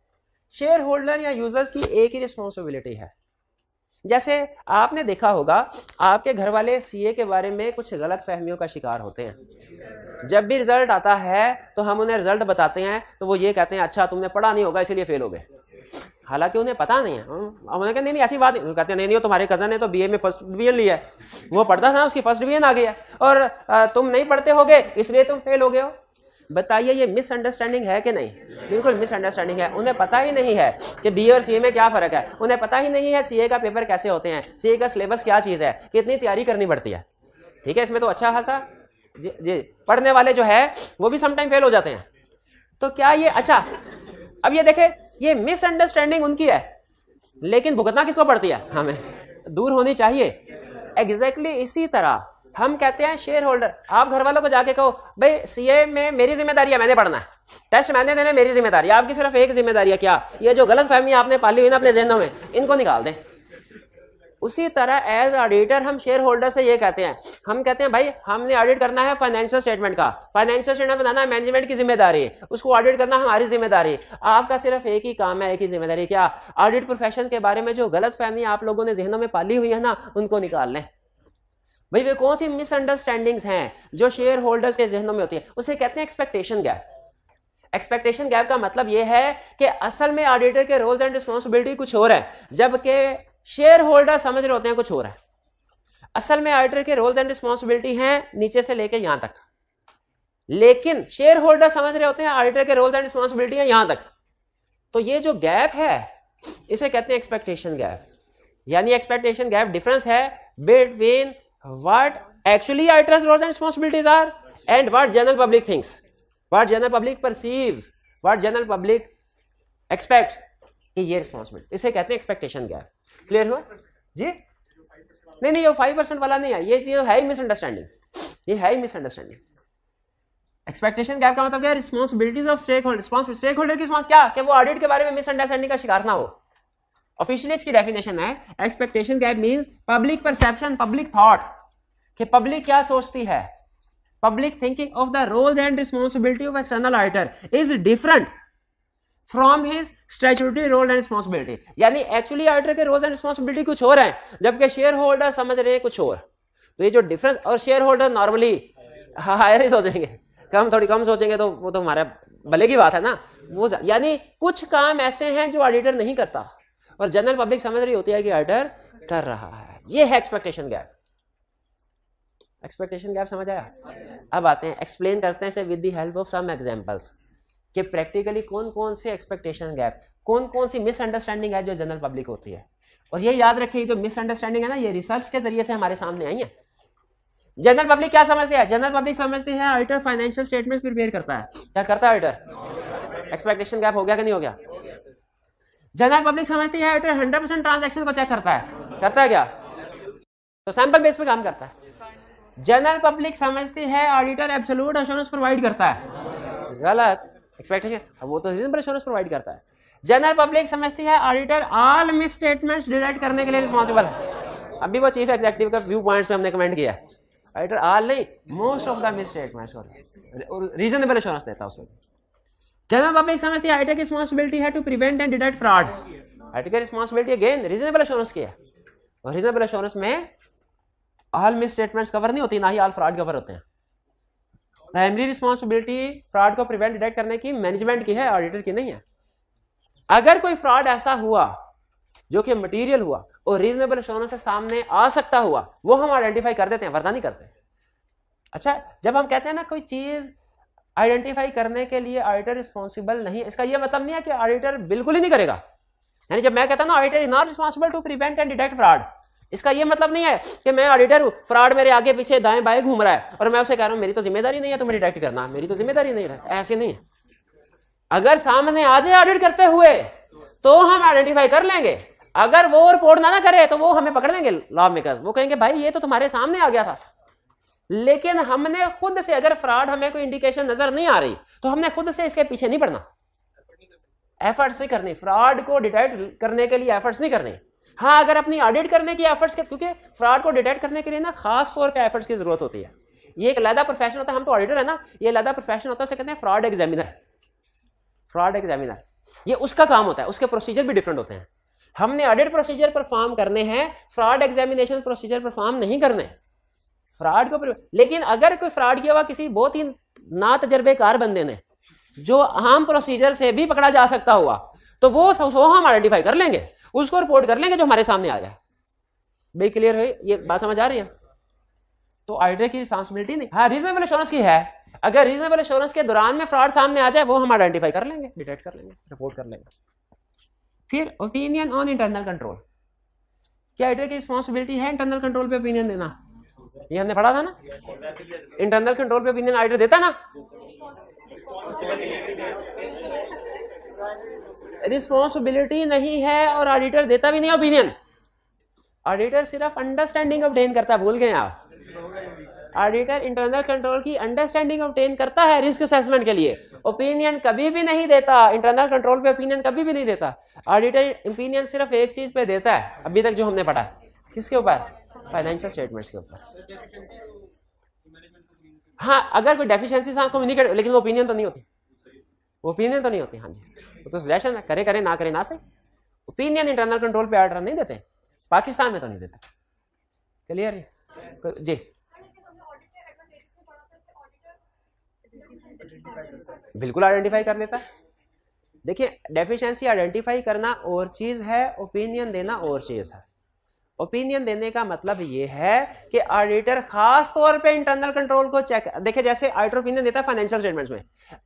शेयर होल्डर या यूजर्स की एक ही रिस्पॉन्सिबिलिटी है जैसे आपने देखा होगा आपके घर वाले सीए के बारे में कुछ गलत फहमियों का शिकार होते हैं जब भी रिजल्ट आता है तो हम उन्हें रिजल्ट बताते हैं तो वो ये कहते हैं अच्छा तुमने पढ़ा नहीं होगा इसलिए फेल हो गए हालांकि उन्हें पता नहीं है उन्होंने कहा नहीं नहीं ऐसी बात नहीं कहते नहीं नहीं वो तुम्हारे कज़न है तो बीए में फर्स्ट डिवीजन लिया है वो पढ़ता था उसकी फर्स्ट डिवीजन आ गया और तुम नहीं पढ़ते होगे इसलिए तुम फेल हो गए हो बताइए ये मिसअंडरस्टैंडिंग है कि नहीं बिल्कुल मिसअंडरस्टैंडिंग है उन्हें पता ही नहीं है कि बी और सी में क्या फ़र्क है उन्हें पता ही नहीं है सी का पेपर कैसे होते हैं सी का सिलेबस क्या चीज़ है कितनी तैयारी करनी पड़ती है ठीक है इसमें तो अच्छा खासा जी जी पढ़ने वाले जो है वो भी समटाइम फेल हो जाते हैं तो क्या ये अच्छा अब ये देखे ये मिसअंडरस्टैंडिंग उनकी है लेकिन भुगतना किसको पड़ती है हमें दूर होनी चाहिए एग्जैक्टली exactly इसी तरह हम कहते हैं शेयर होल्डर आप घर वालों को जाके कहो भाई सीए में मेरी जिम्मेदारी है मैंने पढ़ना है टेस्ट मैंने देना मेरी जिम्मेदारी आपकी सिर्फ एक जिम्मेदारी है क्या ये जो गलत फहमी आपने पाली हुई ना अपने जहनों में इनको निकाल दें उसी तरह एज ऑडिटर हम शेयर होल्डर से ये कहते हैं हम कहते हैं भाई हमने ऑडिट करना है फाइनेंशियल स्टेटमेंट का फाइनेंशियल स्टेटमेंट बनाना मैनेजमेंट की जिम्मेदारी उसको ऑडिट करना हमारी जिम्मेदारी आपका सिर्फ एक ही काम है एक ही जिम्मेदारी क्या ऑडिट प्रोफेशन के बारे में जो गलत फहमी आप लोगों ने जहनों में पाली हुई है ना उनको निकाल लें भाई वे कौन सी मिसअंडरस्टैंडिंग्स हैं जो शेयर होल्डर्स के जहनों में होती है उसे कहते हैं एक्सपेक्टेशन गैप एक्सपेक्टेशन गैप का मतलब यह है कि असल में ऑडिटर के रोल्स एंड रिस्पॉन्सिबिलिटी कुछ और है जबकि शेयर होल्डर समझ रहे होते हैं कुछ हो रहा है असल में ऑडिटर के रोल्स एंड रिस्पॉन्सिबिलिटी हैं नीचे से लेके यहां तक लेकिन शेयर होल्डर समझ रहे होते हैं ऑडिटर के रोल्स एंड रिस्पॉन्सिबिलिटी है यहां तक तो ये जो गैप है इसे कहते हैं एक्सपेक्टेशन गैप यानी एक्सपेक्टेशन गैप डिफरेंस है between what actually auditor roles and responsibilities are and what general public thinks what general public perceive what general public expect ये रिस्पॉन्सिबिलिटी इसे कहते हैं एक्सपेक्टेशन गैप क्लियर हुआ जी नहीं नहीं ये फाइव परसेंट वाला नहीं है ये ये है मिसअंडरस्टैंडिंग ये है मिसअंडरस्टैंडिंग एक्सपेक्टेशन गैप का मतलब क्या responsibilities of stakeholder responsible stakeholder की क्या कि वो ऑडिट के बारे में मिसअंडरस्टैंडिंग का शिकार ना हो ऑफिशियली इसकी डेफिनेशन है expectation gap means public perception public thought कि पब्लिक क्या सोचती है public thinking of the roles and responsibility of external auditor is different from his statutory role and responsibility यानी एक्चुअली ऑडिटर के रोल एंड रिस्पॉन्सिबिलिटी कुछ और हैं जबकि शेयर होल्डर समझ रहे हैं कुछ और तो ये जो डिफरेंस और शेयर होल्डर नॉर्मली हायर ही सोचेंगे कम थोड़ी कम सोचेंगे तो वो तो हमारा भले की बात है ना वो यानी कुछ काम ऐसे हैं जो ऑडिटर नहीं करता और जनरल पब्लिक समझ रही होती है कि ऑडिटर कर रहा है ये है एक्सपेक्टेशन गैप एक्सपेक्टेशन गैप समझ आया अब आते हैं एक्सप्लेन करते हैं with the help of some examples कि प्रैक्टिकली कौन कौन से एक्सपेक्टेशन गैप कौन कौन सी मिसअंडरस्टैंडिंग है जो जनरल पब्लिक होती है और ये याद रखिए जो मिसअंडरस्टैंडिंग है ना ये रिसर्च के जरिए से हमारे सामने आई है जनरल पब्लिक क्या समझते हैं जनरल पब्लिक समझते हैं ऑडिटर फाइनेंशियल स्टेटमेंट प्रिपेयर करता है क्या करता है ऑडिटर एक्सपेक्टेशन गैप हो गया कि नहीं हो गया जनरल पब्लिक समझती है ऑडिटर हंड्रेड परसेंट ट्रांजेक्शन को चेक करता है करता है क्या तो सैंपल बेस पे काम करता है जनरल पब्लिक समझती है ऑडिटर एब्सोल्यूट अश्योरेंस प्रोवाइड करता है गलत एक्सपेक्टेशन अब वो तो रीजनेबल एश्योरेंस प्रोवाइड करता है जनरल पब्लिक समझती है auditor all misstatements deduct करने के लिए रिस्पॉन्सिबल है अभी वो चीफ एग्जीक्यूटिव का व्यू पॉइंट में हमने कमेंट किया ऑडिटर ऑल नहीं most of the misstatements और रीजनेबल एश्योरेंस देता है उसमें जनरल पब्लिक समझती है आईटी की रिस्पॉन्सिबिलिटी है to prevent and deduct fraud IT की रिस्पॉन्सिबिलिटी अगेन रीजनेबल एश्योरेंस की है और रीजनेबल एश्योरेंस में ऑल मिस स्टेटमेंट्स कवर नहीं होती ना ही ऑल फ्रॉड कवर होते हैं प्राइमरी रिस्पॉन्सिबिलिटी फ्रॉड को प्रिवेंट डिटेक्ट करने की मैनेजमेंट की है ऑडिटर की नहीं है अगर कोई फ्रॉड ऐसा हुआ जो कि मटेरियल हुआ और रीजनेबल एश्योरेंस से सामने आ सकता हुआ वो हम आइडेंटिफाई कर देते हैं वरना नहीं करते अच्छा जब हम कहते हैं ना कोई चीज आइडेंटिफाई करने के लिए ऑडिटर रिस्पॉन्सिबल नहीं इसका यह मतलब नहीं है कि ऑडिटर बिल्कुल ही नहीं करेगा यानी जब मैं कहता हूँ auditor is not responsible to prevent and detect fraud इसका यह मतलब नहीं है कि मैं ऑडिटर हूं फ्रॉड मेरे आगे पीछे दाएं बाएं घूम रहा है और मैं उसे कह रहा हूं मेरी तो जिम्मेदारी नहीं है तुम्हें डिटेक्ट करना मेरी तो जिम्मेदारी नहीं है ऐसे नहीं है अगर सामने आ जाए ऑडिट करते हुए तो हम आइडेंटिफाई कर लेंगे अगर वो रिपोर्ट ना ना करे तो वो हमें पकड़ लेंगे लॉ मेकर्स वो कहेंगे भाई ये तो तुम्हारे सामने आ गया था लेकिन हमने खुद से अगर फ्रॉड हमें कोई इंडिकेशन नजर नहीं आ रही तो हमने खुद से इसके पीछे नहीं पड़ना एफर्ट्स नहीं करनी फ्रॉड को डिटेक्ट करने के लिए एफर्ट्स नहीं करनी हाँ अगर अपनी ऑडिट करने की एफर्ट्स के क्योंकि फ्रॉड को डिटेक्ट करने के लिए ना खास तौर पे एफर्ट्स की जरूरत होती है ये एक अलहदा प्रोफेशन होता है हम तो ऑडिटर है ना ये अलहदा प्रोफेशन होता है उसे कहते हैं फ्रॉड एग्जामिनर फ्रॉड एग्जामिनर ये उसका काम होता है उसके प्रोसीजर भी डिफरेंट होते हैं हमने ऑडिट प्रोसीजर परफॉर्म करने हैं फ्रॉड एग्जामिनेशन प्रोसीजर परफॉर्म नहीं करने फ्रॉड को लेकिन अगर कोई फ्रॉड किया हुआ किसी बहुत ही ना तजर्बेकार बंदे ने जो आम प्रोसीजर से भी पकड़ा जा सकता हुआ तो वो सो हम आइडेंटिफाई कर लेंगे उसको रिपोर्ट कर लेंगे जो हमारे सामने आ गया भाई क्लियर है ये बात समझ आ रही है तो आइडर की रिस्पॉन्सिबिलिटी नहीं हाँ रीजनेबल इंश्योरेंस की है अगर रीजनेबल इंश्योरेंस के दौरान में फ्रॉड सामने आ जाए वो हम आइडेंटिफाई कर लेंगे डिटेक्ट कर लेंगे रिपोर्ट कर लेंगे फिर ओपिनियन ऑन इंटरनल कंट्रोल क्या आइडर की रिस्पॉन्सिबिलिटी है इंटरनल कंट्रोल पे ओपिनियन देना ये हमने पढ़ा था ना इंटरनल कंट्रोल पे ओपिनियन आइडिया देता ना रिस्पॉन्सिबिलिटी नहीं है और ऑडिटर देता भी नहीं ओपिनियन ऑडिटर सिर्फ अंडरस्टैंडिंग ऑबटेन करता भूल गए आप ऑडिटर इंटरनल कंट्रोल की अंडरस्टैंडिंग ऑबटेन करता है रिस्क असेसमेंट के लिए ओपिनियन कभी भी नहीं देता इंटरनल कंट्रोल पे ओपिनियन कभी भी नहीं देता ऑडिटर ओपिनियन सिर्फ एक चीज पे देता है अभी तक जो हमने पढ़ा किसके ऊपर फाइनेंशियल स्टेटमेंट्स के ऊपर हाँ अगर कोई डेफिशिएंसी कम्युनिकेट हाँ, लेकिन वो ओपिनियन तो नहीं होती ओपिनियन तो नहीं होती हाँ जी वो तो सजेशन तो है करे करे ना करे ना सही ओपिनियन इंटरनल कंट्रोल पे ऑर्डर नहीं देते पाकिस्तान में तो नहीं देते क्लियर है जी बिल्कुल आइडेंटिफाई कर लेता देखिए डेफिशिएंसी आइडेंटिफाई करना और चीज़ है ओपिनियन देना और चीज़ है ओपिनियन देने का मतलब ये है कि ऑडिटर खास तौर पे इंटरनल कंट्रोल को चेक देखे जैसे ऑडिटर ओपिनियन देता है फाइनेंशियल स्टेटमेंट्स में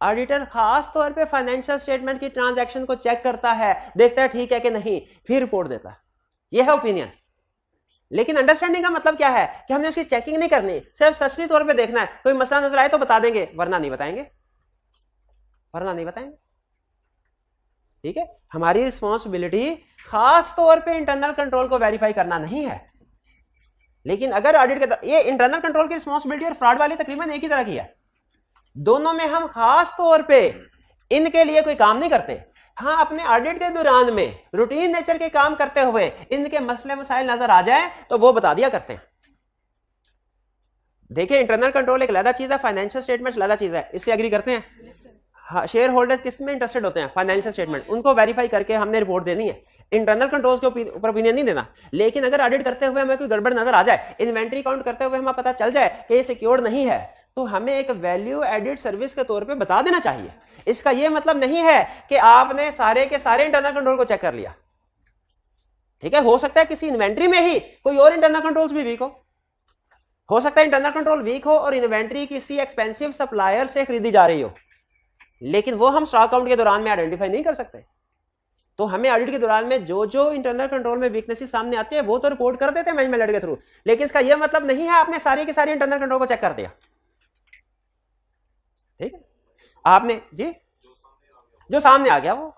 ऑडिटर खास तौर पे फाइनेंशियल स्टेटमेंट की ट्रांजैक्शन को चेक करता है देखता है ठीक है कि नहीं फिर रिपोर्ट देता यह है ओपिनियन लेकिन अंडरस्टैंडिंग का मतलब क्या है कि हमने उसकी चेकिंग नहीं करनी सिर्फ सचनी तौर पर देखना है कोई मसला नजर आए तो बता देंगे वरना नहीं बताएंगे वरना नहीं बताएंगे ठीक है हमारी रिस्पॉन्सिबिलिटी खास तौर पे इंटरनल कंट्रोल को वेरीफाई करना नहीं है लेकिन अगर ऑडिट के ये इंटरनल कंट्रोल की रिस्पॉन्सिबिलिटी और फ्रॉड वाली तकरीबन एक ही तरह की है दोनों में हम खास तौर पे इनके लिए कोई काम नहीं करते हाँ अपने ऑडिट के दौरान में रूटीन नेचर के काम करते हुए इनके मसले मसाइल नजर आ जाए तो वो बता दिया करते हैं देखिए इंटरनल कंट्रोल एक लहदा चीज है फाइनेंशियल स्टेटमेंट लहदा चीज है इससे एग्री करते हैं शेयर होल्डर्स किस में इंटरेस्टेड होते हैं फाइनेंशियल स्टेटमेंट उनको वेरीफाई करके हमने रिपोर्ट देनी है इंटरनल कंट्रोल्स के ऊपर ओपिनियन नहीं देना लेकिन अगर ऑडिट करते हुए हमें कोई गड़बड़ नजर आ जाए इन्वेंट्री काउंट करते हुए हमें पता चल जाए कि ये सिक्योर नहीं है तो हमें एक वैल्यू एडिड सर्विस के तौर पर बता देना चाहिए इसका यह मतलब नहीं है कि आपने सारे के सारे इंटरनल कंट्रोल को चेक कर लिया ठीक है हो सकता है किसी इन्वेंट्री में ही कोई और इंटरनल कंट्रोल्स भी वीक हो हो सकता है इंटरनल कंट्रोल वीक हो और इन्वेंट्री किसी एक्सपेंसिव सप्लायर से खरीदी जा रही हो लेकिन वो हम स्टॉक आउट के दौरान में आइडेंटिफाई नहीं कर सकते तो हमें ऑडिट के दौरान में जो जो इंटरनल कंट्रोल में वीकनेसेस सामने आते हैं वो तो रिपोर्ट कर देते हैं मैनेजमेंट के थ्रू लेकिन इसका यह मतलब नहीं है आपने सारी के सारी इंटरनल कंट्रोल को चेक कर दिया ठीक है आपने जी जो सामने आ गया वो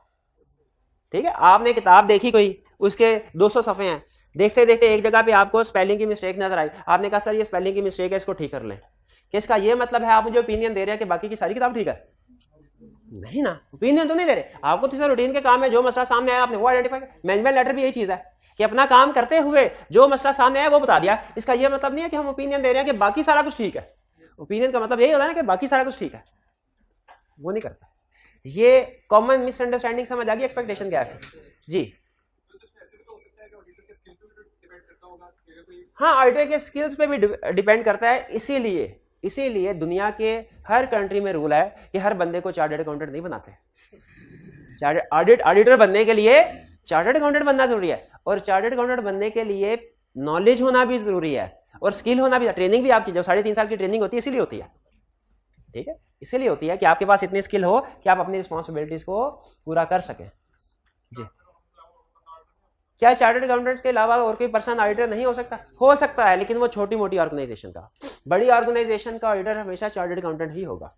ठीक है आपने किताब देखी कोई उसके 200 सफ़े हैं देखते देखते एक जगह पे आपको स्पेलिंग की मिस्टेक नजर आई आपने कहा सर ये स्पेलिंग की मिस्टेक है इसको ठीक कर लें इसका ये मतलब है आप मुझे ओपिनियन दे रहे हैं कि बाकी की सारी किताब ठीक है नहीं ना ओपिनियन तो नहीं दे रहे आपको तो सर रूटीन के काम में जो मसला सामने आया आपने वो आइडेंटिफाई मैनेजमेंट लेटर भी यही चीज़ है कि अपना काम करते हुए जो मसला सामने आया वो बता दिया इसका यह मतलब नहीं है कि हम ओपिनियन दे रहे हैं कि बाकी सारा कुछ ठीक है ओपिनियन का मतलब यही होता है ना कि बाकी सारा कुछ ठीक है वो नहीं करता ये कॉमन मिसअंडरस्टैंडिंग समझ आ गई एक्सपेक्टेशन क्या है जी हाँ ऑडिटर के स्किल्स पे भी डिपेंड करता है इसीलिए इसीलिए दुनिया के हर कंट्री में रूल है कि हर बंदे को चार्टर्ड अकाउंटेंट नहीं बनाते ऑडिट ऑडिटर बनने के लिए चार्टर्ड अकाउंटेंट बनना जरूरी है और चार्टर्ड अकाउंटेंट बनने के लिए नॉलेज होना भी जरूरी है और स्किल होना भी ट्रेनिंग भी आपकी जब साढ़े तीन साल की ट्रेनिंग होती है इसीलिए होती है ठीक है इसीलिए होती है कि आपके पास इतनी स्किल हो कि आप अपनी रिस्पॉन्सिबिलिटीज को पूरा कर सकें जी क्या चार्टर्ड अकाउंटेंट्स के अलावा और कोई पर्सन ऑडिटर नहीं हो सकता हो सकता है लेकिन वो छोटी मोटी ऑर्गेनाइजेशन का बड़ी ऑर्गेनाइजेशन का ऑडिटर हमेशा चार्टर्ड अकाउंटेंट ही होगा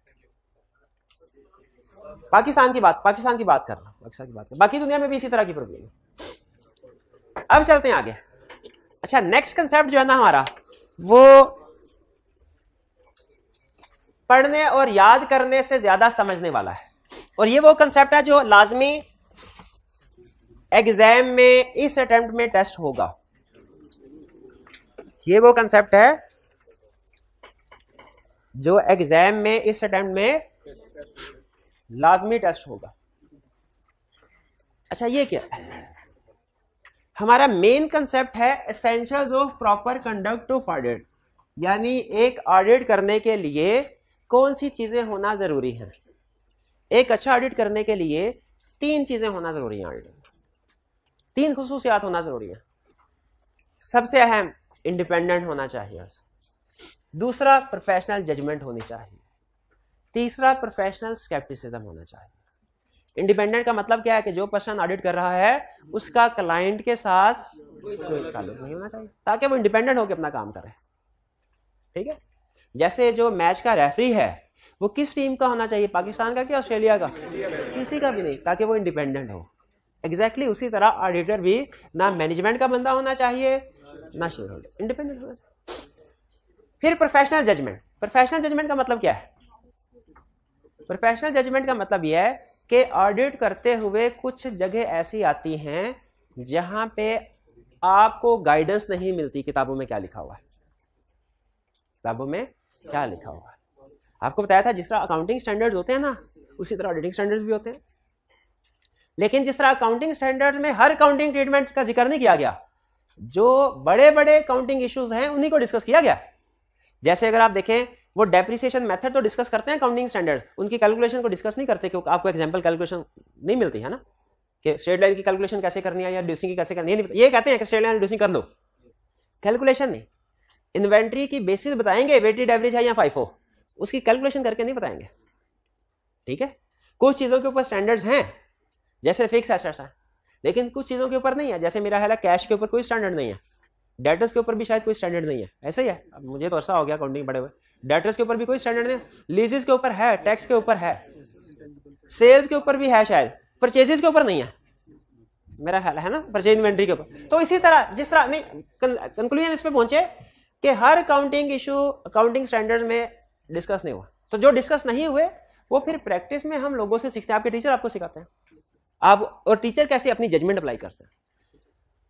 पाकिस्तान की बात पाकिस्तान की बात कर रहा हूँ पाकिस्तान की बात कर बाकी दुनिया में भी इसी तरह की प्रॉब्लम है अब चलते हैं आगे अच्छा नेक्स्ट कंसेप्ट जो है ना हमारा वो पढ़ने और याद करने से ज्यादा समझने वाला है और ये वो कंसेप्ट है जो लाजमी एग्जाम में इस अटेम्प्ट में टेस्ट होगा ये वो कंसेप्ट है जो एग्जाम में इस अटेम्प्ट में लाजमी टेस्ट होगा अच्छा ये क्या हमारा मेन कंसेप्ट है essentials of proper conduct of audit यानी एक ऑडिट करने के लिए कौन सी चीज़ें होना ज़रूरी है एक अच्छा ऑडिट करने के लिए तीन चीज़ें होना ज़रूरी है ऑडिट तीन खसूसियात होना ज़रूरी है सबसे अहम इंडिपेंडेंट होना चाहिए दूसरा प्रोफेशनल जजमेंट होनी चाहिए तीसरा प्रोफेशनल स्केप्टिसिज्म होना चाहिए इंडिपेंडेंट का मतलब क्या है कि जो पर्सन ऑडिट कर रहा है उसका क्लाइंट के साथ कोई ताल्लुक नहीं होना चाहिए ताकि वो इंडिपेंडेंट होकर अपना काम करे ठीक है जैसे जो मैच का रेफरी है वो किस टीम का होना चाहिए पाकिस्तान का कि ऑस्ट्रेलिया का किसी का भी नहीं ताकि वो इंडिपेंडेंट हो एग्जैक्टली उसी तरह ऑडिटर भी ना मैनेजमेंट का बंदा होना चाहिए ना शेयर होल्डर इंडिपेंडेंट होना चाहिए फिर प्रोफेशनल जजमेंट प्रोफेशनल जजमेंट का मतलब क्या है प्रोफेशनल जजमेंट का मतलब यह है कि ऑडिट करते हुए कुछ जगह ऐसी आती हैं जहां पे आपको गाइडेंस नहीं मिलती किताबों में क्या लिखा हुआ है किताबों में क्या लिखा हुआ है आपको बताया था जिस तरह अकाउंटिंग स्टैंडर्ड्स होते हैं ना उसी तरह ऑडिटिंग स्टैंडर्ड्स भी होते हैं लेकिन जिस तरह अकाउंटिंग स्टैंडर्ड में हर काउंटिंग ट्रीटमेंट का जिक्र नहीं किया गया जो बड़े बड़े काउंटिंग इश्यूज हैं उन्हीं को डिस्कस किया गया जैसे अगर आप देखें वो डेप्रिसिएशन मेथड तो डिस्कस करते हैं काउंटिंग स्टैंडर्ड्स उनकी कैलकुलेशन को डिस्कस नहीं करते क्योंकि आपको एग्जाम्पल कैलकुलेशन नहीं मिलती है ना कि स्ट्रेट लाइन की कैलकुलेशन कैसे करनी है या ड्यूसिंग की कैसे करनी है ये कहते हैं कि स्ट्रेट लाइन ड्यूसिंग कर लो कैलकुलेशन नहीं इन्वेंट्री की बेसिस बताएंगे वेटेड एवरेज है या फाइफो उसकी कैलकुलेशन करके नहीं बताएंगे ठीक है कुछ चीज़ों के ऊपर स्टैंडर्ड्स हैं जैसे फिक्स एसेट्स हैं लेकिन कुछ चीज़ों के ऊपर नहीं है जैसे मेरा ख्याल है कैश के ऊपर कोई स्टैंडर्ड नहीं है डेटर्स के ऊपर भी शायद कोई स्टैंडर्ड नहीं है ऐसे ही है मुझे तो अर्सा हो गया अकाउंटिंग पड़े हुए डेटर्स के ऊपर भी कोई स्टैंडर्ड नहीं लीजेस के ऊपर है टैक्स के ऊपर है सेल्स के ऊपर भी है शायद परचेजेस के ऊपर नहीं है मेरा ख्याल है ना परचेज इन्वेंट्री के ऊपर तो इसी तरह जिस तरह नहीं कंक्लूजन इस पर पहुंचे कि हर अकाउंटिंग इशू अकाउंटिंग स्टैंडर्ड में डिस्कस नहीं हुआ तो जो डिस्कस नहीं हुए वो फिर प्रैक्टिस में हम लोगों से सीखते हैं आपके टीचर आपको सिखाते हैं आप और टीचर कैसे अपनी जजमेंट अप्लाई करते हैं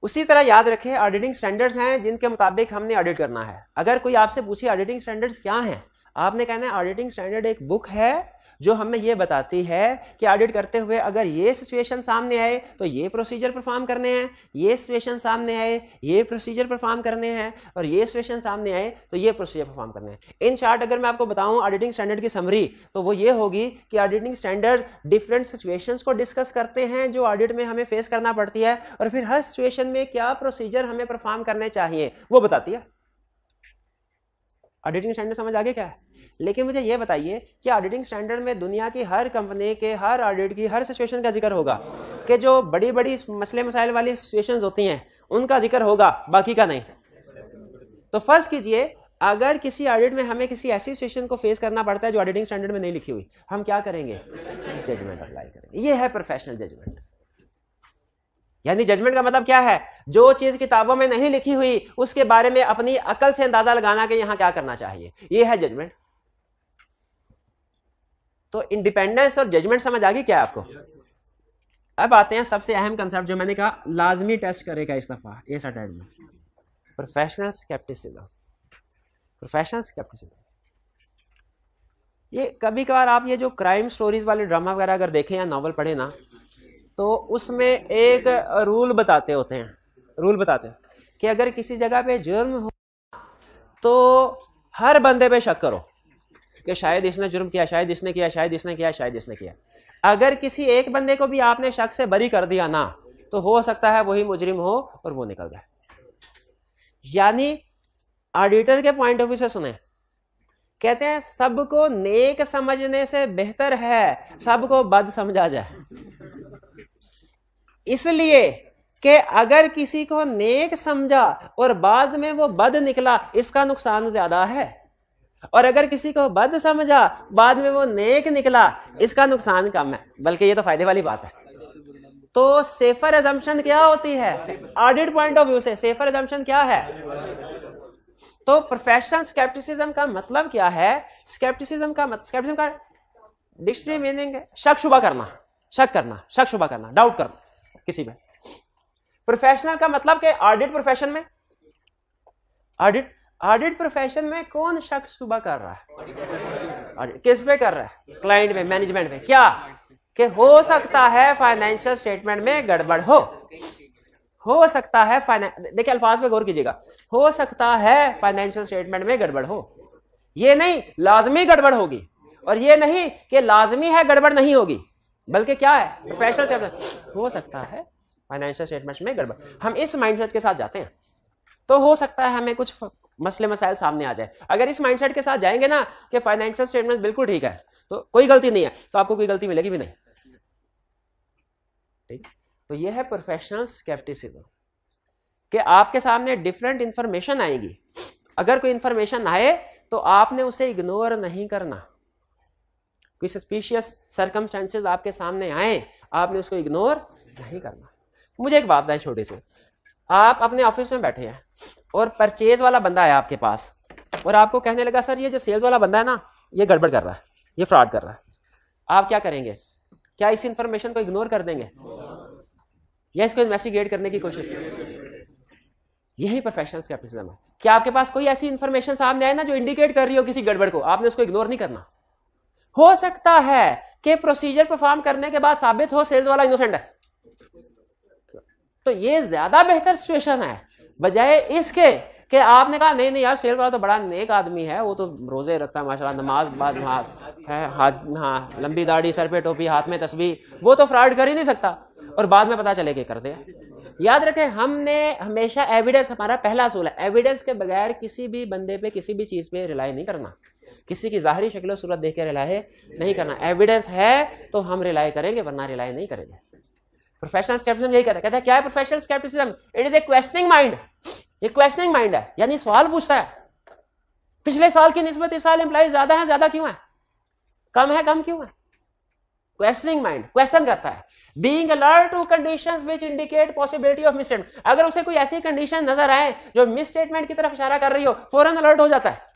उसी तरह याद रखें ऑडिटिंग स्टैंडर्ड्स हैं जिनके मुताबिक हमने ऑडिट करना है अगर कोई आपसे पूछे ऑडिटिंग स्टैंडर्ड्स क्या हैं आपने कहना है ऑडिटिंग स्टैंडर्ड एक बुक है जो हमें ये बताती है कि ऑडिट करते हुए अगर ये सिचुएशन सामने आए तो ये प्रोसीजर परफॉर्म करने हैं ये सिचुएशन सामने आए ये प्रोसीजर परफॉर्म करने हैं और ये सिचुएशन सामने आए तो ये प्रोसीजर परफॉर्म करने हैं इन शार्ट अगर मैं आपको बताऊं ऑडिटिंग स्टैंडर्ड की समरी तो वो ये होगी कि ऑडिटिंग स्टैंडर्ड डिफरेंट सिचुएशन को डिस्कस करते हैं जो ऑडिट में हमें फेस करना पड़ती है और फिर हर सिचुएशन में क्या प्रोसीजर हमें परफॉर्म करने चाहिए वो बताती है ऑडिटिंग स्टैंडर्ड समझ आगे क्या है लेकिन मुझे ये बताइए कि ऑडिटिंग स्टैंडर्ड में दुनिया की हर कंपनी के हर ऑडिट की हर सिचुएशन का जिक्र होगा कि जो बड़ी बड़ी मसले मसाइल वाली सिचुएशंस होती हैं उनका जिक्र होगा बाकी का नहीं तो फर्ज कीजिए अगर किसी ऑडिट में हमें किसी ऐसी सिचुएशन को फेस करना पड़ता है जो ऑडिटिंग स्टैंडर्ड में नहीं लिखी हुई हम क्या करेंगे जजमेंट अप्लाई करेंगे ये है प्रोफेशनल जजमेंट यानी जजमेंट का मतलब क्या है जो चीज किताबों में नहीं लिखी हुई उसके बारे में अपनी अकल से अंदाजा लगाना कि यहां क्या करना चाहिए यह है जजमेंट तो इंडिपेंडेंस और जजमेंट समझ आ गई क्या आपको अब आते हैं सबसे अहम कंसेप्ट जो मैंने कहा लाजमी टेस्ट करेगा इस दफ़ा ये अटैड में प्रोफेशनल स्केप्टिसिज्म प्रोफेशनल स्केप्टिसिज्म ये कभी कभार आप ये जो क्राइम स्टोरीज वाले ड्रामा वगैरह अगर देखें या नॉवल पढ़े ना तो उसमें एक रूल बताते होते हैं रूल बताते हैं कि अगर किसी जगह पे जुर्म हो तो हर बंदे पे शक करो कि शायद इसने जुर्म किया शायद इसने किया शायद इसने किया शायद इसने किया अगर किसी एक बंदे को भी आपने शक से बरी कर दिया ना तो हो सकता है वही मुजरिम हो और वो निकल जाए यानी ऑडिटर के पॉइंट ऑफ व्यू से सुने कहते हैं सबको नेक समझने से बेहतर है सबको बद समझा जाए इसलिए कि अगर किसी को नेक समझा और बाद में वो बद निकला इसका नुकसान ज्यादा है और अगर किसी को बद समझा बाद में वो नेक निकला इसका नुकसान कम है बल्कि ये तो फायदे वाली बात है तो सेफर एजम्पन क्या होती है ऑडिट पॉइंट ऑफ व्यू से सेफर एजम्पन क्या है तो प्रोफेशनल स्केप्टिसिज्म का मतलब क्या है स्केप्टिसिज्म का मत, स्केप्टिसिज्म का डिक्शनरी मीनिंग शक शुभा करना शक करना शक शुभा करना डाउट करना किसी में प्रोफेशनल का मतलब के ऑडिट प्रोफेशन में ऑडिट ऑडिट प्रोफेशन में कौन शख्स सुबह कर रहा है किस पे कर रहा है क्लाइंट में मैनेजमेंट में क्या कि हो सकता है फाइनेंशियल स्टेटमेंट में गड़बड़ हो हो सकता है देखिए अल्फाज पे गौर कीजिएगा हो सकता है फाइनेंशियल स्टेटमेंट में गड़बड़ हो ये नहीं लाजमी गड़बड़ होगी और ये नहीं कि लाजमी है गड़बड़ नहीं होगी बल्कि क्या है प्रोफेशनल हो सकता है फाइनेंशियल स्टेटमेंट में गड़बड़ हम इस माइंडसेट के साथ जाते हैं तो हो सकता है हमें कुछ मसले मसाइल सामने आ जाए अगर इस माइंडसेट के साथ जाएंगे ना कि फाइनेंशियल स्टेटमेंट बिल्कुल ठीक है तो कोई गलती नहीं है तो आपको कोई गलती मिलेगी भी नहीं ठीक तो यह है प्रोफेशनल स्केप्टिसिज्म कि आपके सामने डिफरेंट इंफॉर्मेशन आएगी अगर कोई इंफॉर्मेशन आए तो आपने उसे इग्नोर नहीं करना कोई सस्पिशियस सर्कमस्टेंसेज आपके सामने आए आपने उसको इग्नोर नहीं करना मुझे एक बात है छोटी सी आप अपने ऑफिस में बैठे हैं और परचेज वाला बंदा आया आपके पास और आपको कहने लगा सर ये जो सेल्स वाला बंदा है ना ये गड़बड़ कर रहा है ये फ्रॉड कर रहा है आप क्या करेंगे क्या इस इंफॉर्मेशन को इग्नोर कर देंगे या इसको इन्वेस्टिगेट करने की कोशिश यही प्रोफेशनल कैपिटलिज्म है क्या आपके पास कोई ऐसी इंफॉर्मेशन सामने आए ना जो इंडिकेट कर रही हो किसी गड़बड़ को आपने उसको इग्नोर नहीं करना हो सकता है कि प्रोसीजर परफॉर्म करने के बाद साबित हो सेल्स वाला इनोसेंट है तो ये ज्यादा बेहतर सिचुएशन है बजाय इसके कि आपने कहा नहीं नहीं यार शेर वाला तो बड़ा नेक आदमी है वो तो रोजे रखता है माशाल्लाह नमाज बाद हाथ है हाथ हाँ लंबी दाढ़ी सर पे टोपी हाथ में तस्वीर वो तो फ्रॉड कर ही नहीं सकता और बाद में पता चले कि कर दे याद रखें हमने हमेशा एविडेंस हमारा पहला असूल है एविडेंस के बगैर किसी भी बंदे पे किसी भी चीज़ पे रिलाई नहीं करना किसी की ज़ाहरी शक्ल सूरत देख के रिलाई नहीं करना एविडेंस है तो हम रिलाई करेंगे वरना रिलाई नहीं करेंगे प्रोफेशनल स्केप्टिसिज्म यही कहता है कहता है क्या है professional scepticism it is a questioning mind ये क्वेश्चनिंग माइंड है यानी सवाल पूछता है पिछले साल की नस्बत इस साल एम्प्लॉय ज्यादा है ज्यादा क्यों है कम है कम क्यों है क्वेश्चनिंग माइंड क्वेश्चन करता है being alert to conditions which indicate possibility of misstatement अगर उसे कोई ऐसी कंडीशन नजर आए जो मिसस्टेटमेंट की तरफ इशारा कर रही हो फौरन अलर्ट हो जाता है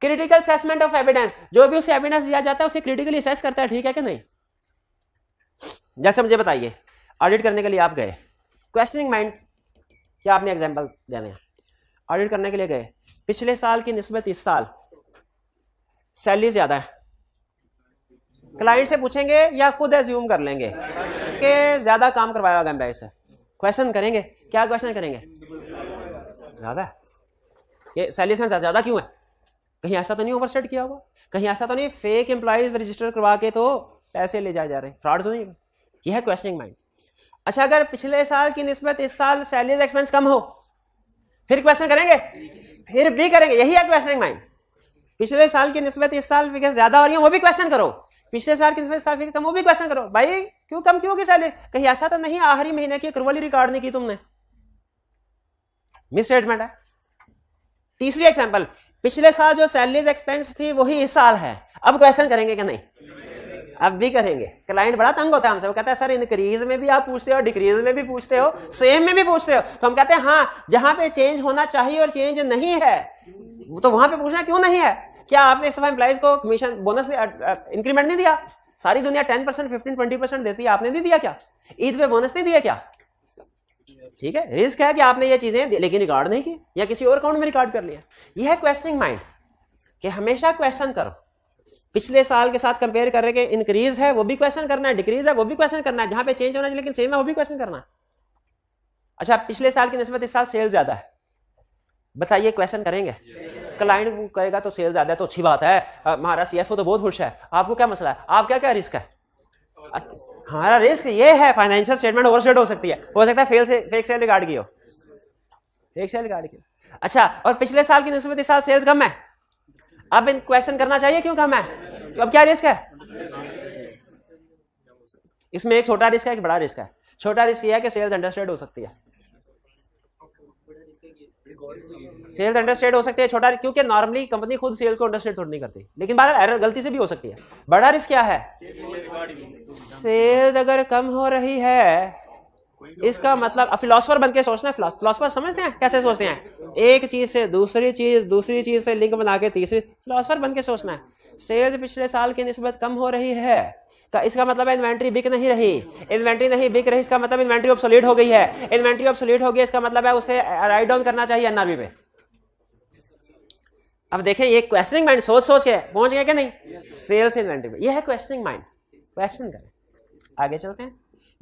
क्रिटिकल असेसमेंट ऑफ एविडेंस जो भी उसे एविडेंस दिया जाता है उसे क्रिटिकली असेस करता है ठीक है कि नहीं जैसे मुझे बताइए ऑडिट करने के लिए आप गए क्वेश्चनिंग माइंड क्या आपने एग्जाम्पल दे दें ऑडिट करने के लिए गए पिछले साल की नस्बत इस साल सैलरी ज़्यादा है क्लाइंट से पूछेंगे या खुद एज्यूम कर लेंगे कि ज़्यादा काम करवाया होगा से क्वेश्चन करेंगे क्या क्वेश्चन करेंगे ज़्यादा ये सैलरी से ज़्यादा क्यों है कहीं ऐसा तो नहीं ओवरस्टेट किया हुआ कहीं ऐसा तो नहीं फेक एम्प्लॉयज़ रजिस्टर करवा के तो पैसे ले जाए जा रहे हैं फ्रॉड तो नहीं यह है क्वेश्चनिंग माइंड अच्छा अगर पिछले साल की नस्बत इस साल सैलरीज एक्सपेंस कम हो फिर क्वेश्चन करेंगे फिर भी करेंगे यही है क्वेश्चनिंग माइंड पिछले साल की नस्बत इस साल फिगर ज्यादा हो रही है वो भी क्वेश्चन करो पिछले साल की नस्बत साल फिगर कम वो भी क्वेश्चन करो भाई क्यों कम क्यों की सैलरी कहीं ऐसा तो नहीं आखिरी महीने की अक्रूवल रिकॉर्ड नहीं की तुमने मिसस्टेटमेंट है तीसरी एग्जाम्पल पिछले साल जो सैलरीज एक्सपेंस थी वही इस साल है अब क्वेश्चन करेंगे कि नहीं अब भी करेंगे क्लाइंट बड़ा तंग होता है हमसे वो कहता है सर इंक्रीज में भी आप पूछते हो डिक्रीज में भी पूछते हो सेम में भी पूछते हो तो हम कहते हैं हाँ जहां पे चेंज होना चाहिए और चेंज नहीं है वो तो वहां पे पूछना क्यों नहीं है क्या आपने इस समय एम्प्लॉइज को कमीशन बोनस में इंक्रीमेंट नहीं दिया सारी दुनिया ten percent fifteen twenty percent देती है आपने नहीं दिया क्या ईद पे बोनस नहीं दिया क्या ठीक है रिस्क है कि आपने ये चीजें लेकिन रिकॉर्ड नहीं की या किसी और अकाउंट में रिकॉर्ड कर लिया यह है क्वेश्चनिंग माइंड कि हमेशा क्वेश्चन करो पिछले साल के साथ कंपेयर कि इंक्रीज है वो भी क्वेश्चन करना है डिक्रीज है वो भी क्वेश्चन करना है जहां पे चेंज होना चाहिए लेकिन सेम है वो भी क्वेश्चन करना है अच्छा पिछले साल की नस्बत इस साल सेल ज्यादा है बताइए क्वेश्चन करेंगे क्लाइंट करेगा तो सेल ज्यादा है तो अच्छी बात है हमारा सी तो बहुत खुश है आपको क्या मसला है आप क्या क्या रिस्क है हमारा रिस्क ये है फाइनेंशियल स्टेटमेंट ओवरस्टेट हो सकती है हो सकता है फेल से फेक सेल रिगार्ड की हो फेक सेल रिगार्ड की अच्छा और पिछले साल की नस्बत इस साल सेल्स कम है अब इन क्वेश्चन करना चाहिए क्यों कम है तो अब क्या रिस्क है इसमें एक छोटा रिस्क है एक बड़ा रिस्क है छोटा रिस्क यह है कि सेल्स अंडरस्टेड हो सकती है सेल्स अंडरस्टेड हो सकती है छोटा क्योंकि नॉर्मली कंपनी खुद सेल्स को अंडरस्टेड थोड़ी नहीं करती लेकिन बार एरर गलती से भी हो सकती है बड़ा रिस्क क्या है सेल्स अगर कम हो रही है इसका मतलब फिलोसफर बन के सोचना है फिलोसफर समझते हैं कैसे सोचते हैं एक चीज से दूसरी चीज दूसरी चीज से लिंक बना के तीसरी फिलोसफर बन के सोचना है सेल्स पिछले साल की नस्बत कम हो रही है का इसका मतलब है इन्वेंट्री बिक नहीं रही इन्वेंट्री नहीं बिक रही इसका मतलब इन्वेंट्री ऑब्सोलीट हो गई है इन्वेंट्री ऑब्सोलीट हो गई इसका मतलब है उसे राइट डाउन करना चाहिए एनआरबी पे अब देखें ये क्वेश्चनिंग माइंड सोच सोच के पहुंच गए कि नहीं सेल्स इन्वेंट्री पे ये है क्वेश्चनिंग माइंड क्वेश्चन करें आगे चलते हैं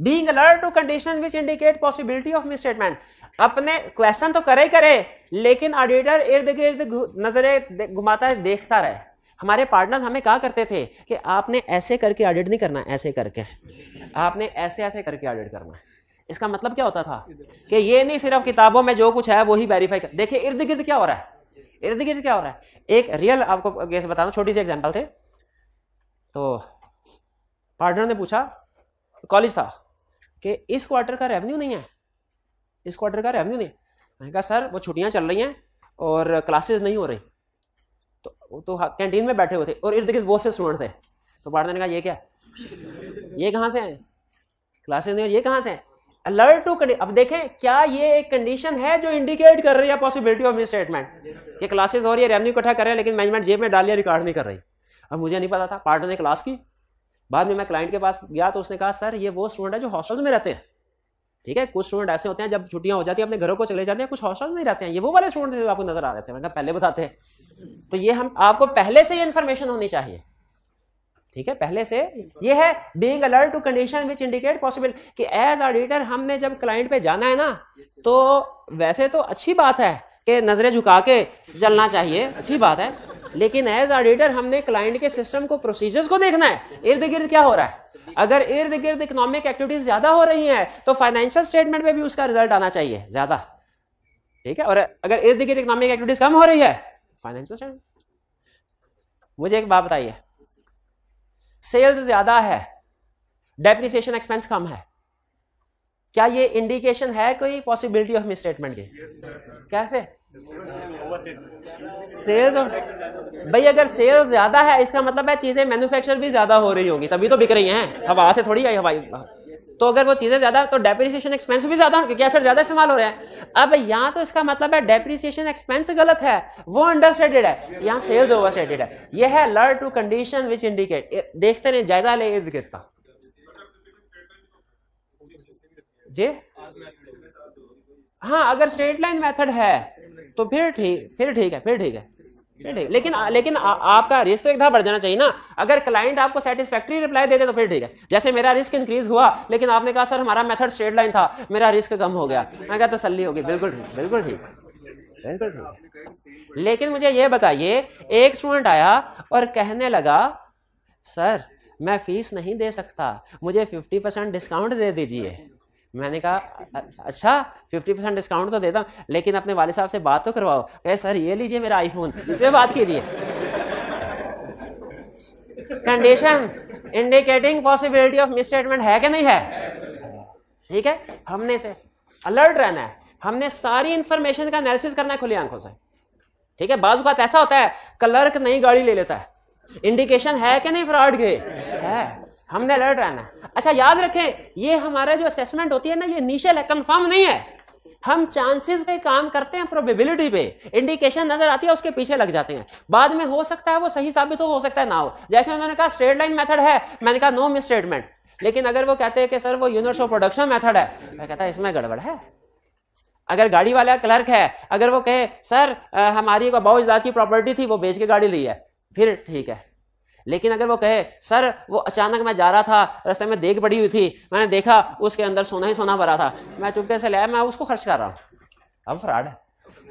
being alert to condition which indicate possibility of misstatement अपने क्वेश्चन तो करे ही करे लेकिन ऑडिटर इर्द गिर्द नजरे घुमाता है देखता रहे हमारे पार्टनर हमें कहा करते थे कि आपने ऐसे करके ऑडिट नहीं करना ऐसे करके आपने ऐसे ऐसे करके ऑडिट करना है इसका मतलब क्या होता था कि ये नहीं सिर्फ किताबों में जो कुछ है वही वेरीफाई कर देखिए इर्द गिर्द क्या हो रहा है इर्द गिर्द क्या हो रहा है एक रियल आपको केस बताना छोटी सी एग्जाम्पल थे तो पार्टनर ने पूछा कॉलेज था कि इस क्वार्टर का रेवेन्यू नहीं है इस क्वार्टर का रेवेन्यू नहीं मैंने कहा सर वो छुट्टियाँ चल रही हैं और क्लासेज नहीं हो रही तो तो कैंटीन हाँ, में बैठे हुए थे और इर्द गिर्द बहुत से स्टूडेंट थे तो पार्टनर ने कहा ये क्या ये कहाँ से है क्लासेज नहीं ये कहाँ से है अलर्ट टू अब देखें क्या ये एक कंडीशन है जो इंडिकेट कर रही है पॉसिबिलिटी ऑफ मिस स्टेटमेंट ये क्लासेस हो रही है रेवन्यू इकट्ठा कर रहे हैं लेकिन मैनेजमेंट जेब में डाल लिया रिकॉर्ड नहीं कर रही अब मुझे नहीं पता था पार्टनर ने क्लास की बाद में मैं क्लाइंट के पास गया तो उसने कहा सर ये वो स्टूडेंट है जो हॉस्टल्स में रहते हैं ठीक है कुछ स्टूडेंट ऐसे होते हैं जब छुट्टियां हो जाती है अपने घरों को चले जाते हैं कुछ हॉस्टल्स में ही रहते हैं ये वो वाले स्टूडेंट आपको नजर आ रहे थे मैंने मतलब पहले बताते हैं तो ये हम आपको पहले से ये इन्फॉर्मेशन होनी चाहिए ठीक है पहले से ये है being alert to condition which indicate possible कि एज ऑडिटर हमने जब क्लाइंट पे जाना है ना तो वैसे तो अच्छी बात है कि नजरें झुका के चलना चाहिए अच्छी बात है लेकिन एज ऑडिटर हमने क्लाइंट के सिस्टम को प्रोसीजर्स को देखना है इर्द गिर्द क्या हो रहा है अगर इर्द गिर्द इकोनॉमिक एक्टिविटीज ज्यादा हो रही हैं तो फाइनेंशियल स्टेटमेंट में भी उसका रिजल्ट आना चाहिए ज्यादा ठीक है और अगर इर्द गिर्द इकोनॉमिक एक्टिविटीज कम हो रही है फाइनेंशियल मुझे एक बात बताइए सेल्स ज्यादा है डेप्रिसिएशन एक्सपेंस कम है क्या ये इंडिकेशन है कोई पॉसिबिलिटी ऑफ मिसस्टेटमेंट की कैसे सेल्स भाई अगर सेल्स ज्यादा है इसका मतलब है चीजें मैन्युफैक्चर भी ज्यादा हो रही होगी तभी तो बिक रही हैं हवा से थोड़ी आई हवाई तो अगर वो चीजें ज्यादा तो डेप्रिसिएशन एक्सपेंस भी ज्यादा क्योंकि सर ज्यादा इस्तेमाल हो रहा है अब यहाँ तो इसका मतलब है डेप्रिसिएशन एक्सपेंस गलत है वो अंडरस्टेटेड है यहाँ सेल्स ओवरस्टेटेड है यह है learn to condition which indicate देखते रहे जायजा ले इर्द गिर्द का जे हाँ अगर स्ट्रेट लाइन मेथड है तो फिर ठीक फिर ठीक है फिर ठीक है फिर ठीक लेकिन आ, लेकिन आ, आपका रिस्क तो एक बढ़ जाना चाहिए ना अगर क्लाइंट आपको सेटिस्फैक्ट्री रिप्लाई दे दे तो फिर ठीक है जैसे मेरा रिस्क इंक्रीज हुआ लेकिन आपने कहा सर हमारा मेथड स्ट्रेट लाइन था मेरा रिस्क कम हो गया मैं कहा तसली होगी बिल्कुल ठीक बिल्कुल ठीक बिल्कुल ठीक लेकिन मुझे ये बताइए एक स्टूडेंट आया और कहने लगा सर मैं फीस नहीं दे सकता मुझे फिफ्टी परसेंट डिस्काउंट दे दीजिए मैंने कहा अच्छा फिफ्टी परसेंट डिस्काउंट तो देता हूँ लेकिन अपने वाले साहब से बात तो करवाओ कहे सर ये लीजिए मेरा आईफोन इसमें बात कीजिए condition indicating possibility of misstatement है कि नहीं है ठीक है हमने से अलर्ट रहना है हमने सारी इंफॉर्मेशन का एनालिसिस करना है खुली आंखों से ठीक है बाजू का ऐसा होता है क्लर्क नई गाड़ी ले लेता है इंडिकेशन है कि नहीं फ्रॉड के है हमने अलर्ट रहना है अच्छा याद रखें ये हमारा जो असेसमेंट होती है ना ये निशल है कंफर्म नहीं है हम चांसेस पे काम करते हैं प्रोबेबिलिटी पे इंडिकेशन नजर आती है उसके पीछे लग जाते हैं बाद में हो सकता है वो सही साबित हो हो सकता है ना हो जैसे उन्होंने कहा स्ट्रेट लाइन मेथड है मैंने कहा नो मिस स्टेटमेंट लेकिन अगर वो कहते हैं कि सर वो यूनिवर्स ऑफ प्रोडक्शन मेथड है मैं कहता है इसमें गड़बड़ है अगर गाड़ी वाला क्लर्क है अगर वो कहे सर आ, हमारी एक अबाउ इजलास की प्रॉपर्टी थी वो बेच के गाड़ी ली है फिर ठीक है लेकिन अगर वो कहे सर वो अचानक मैं जा रहा था रास्ते में देख बड़ी हुई थी मैंने देखा उसके अंदर सोना ही सोना भरा था मैं चुपके से लाया मैं उसको खर्च कर रहा हूँ अब फ्रॉड है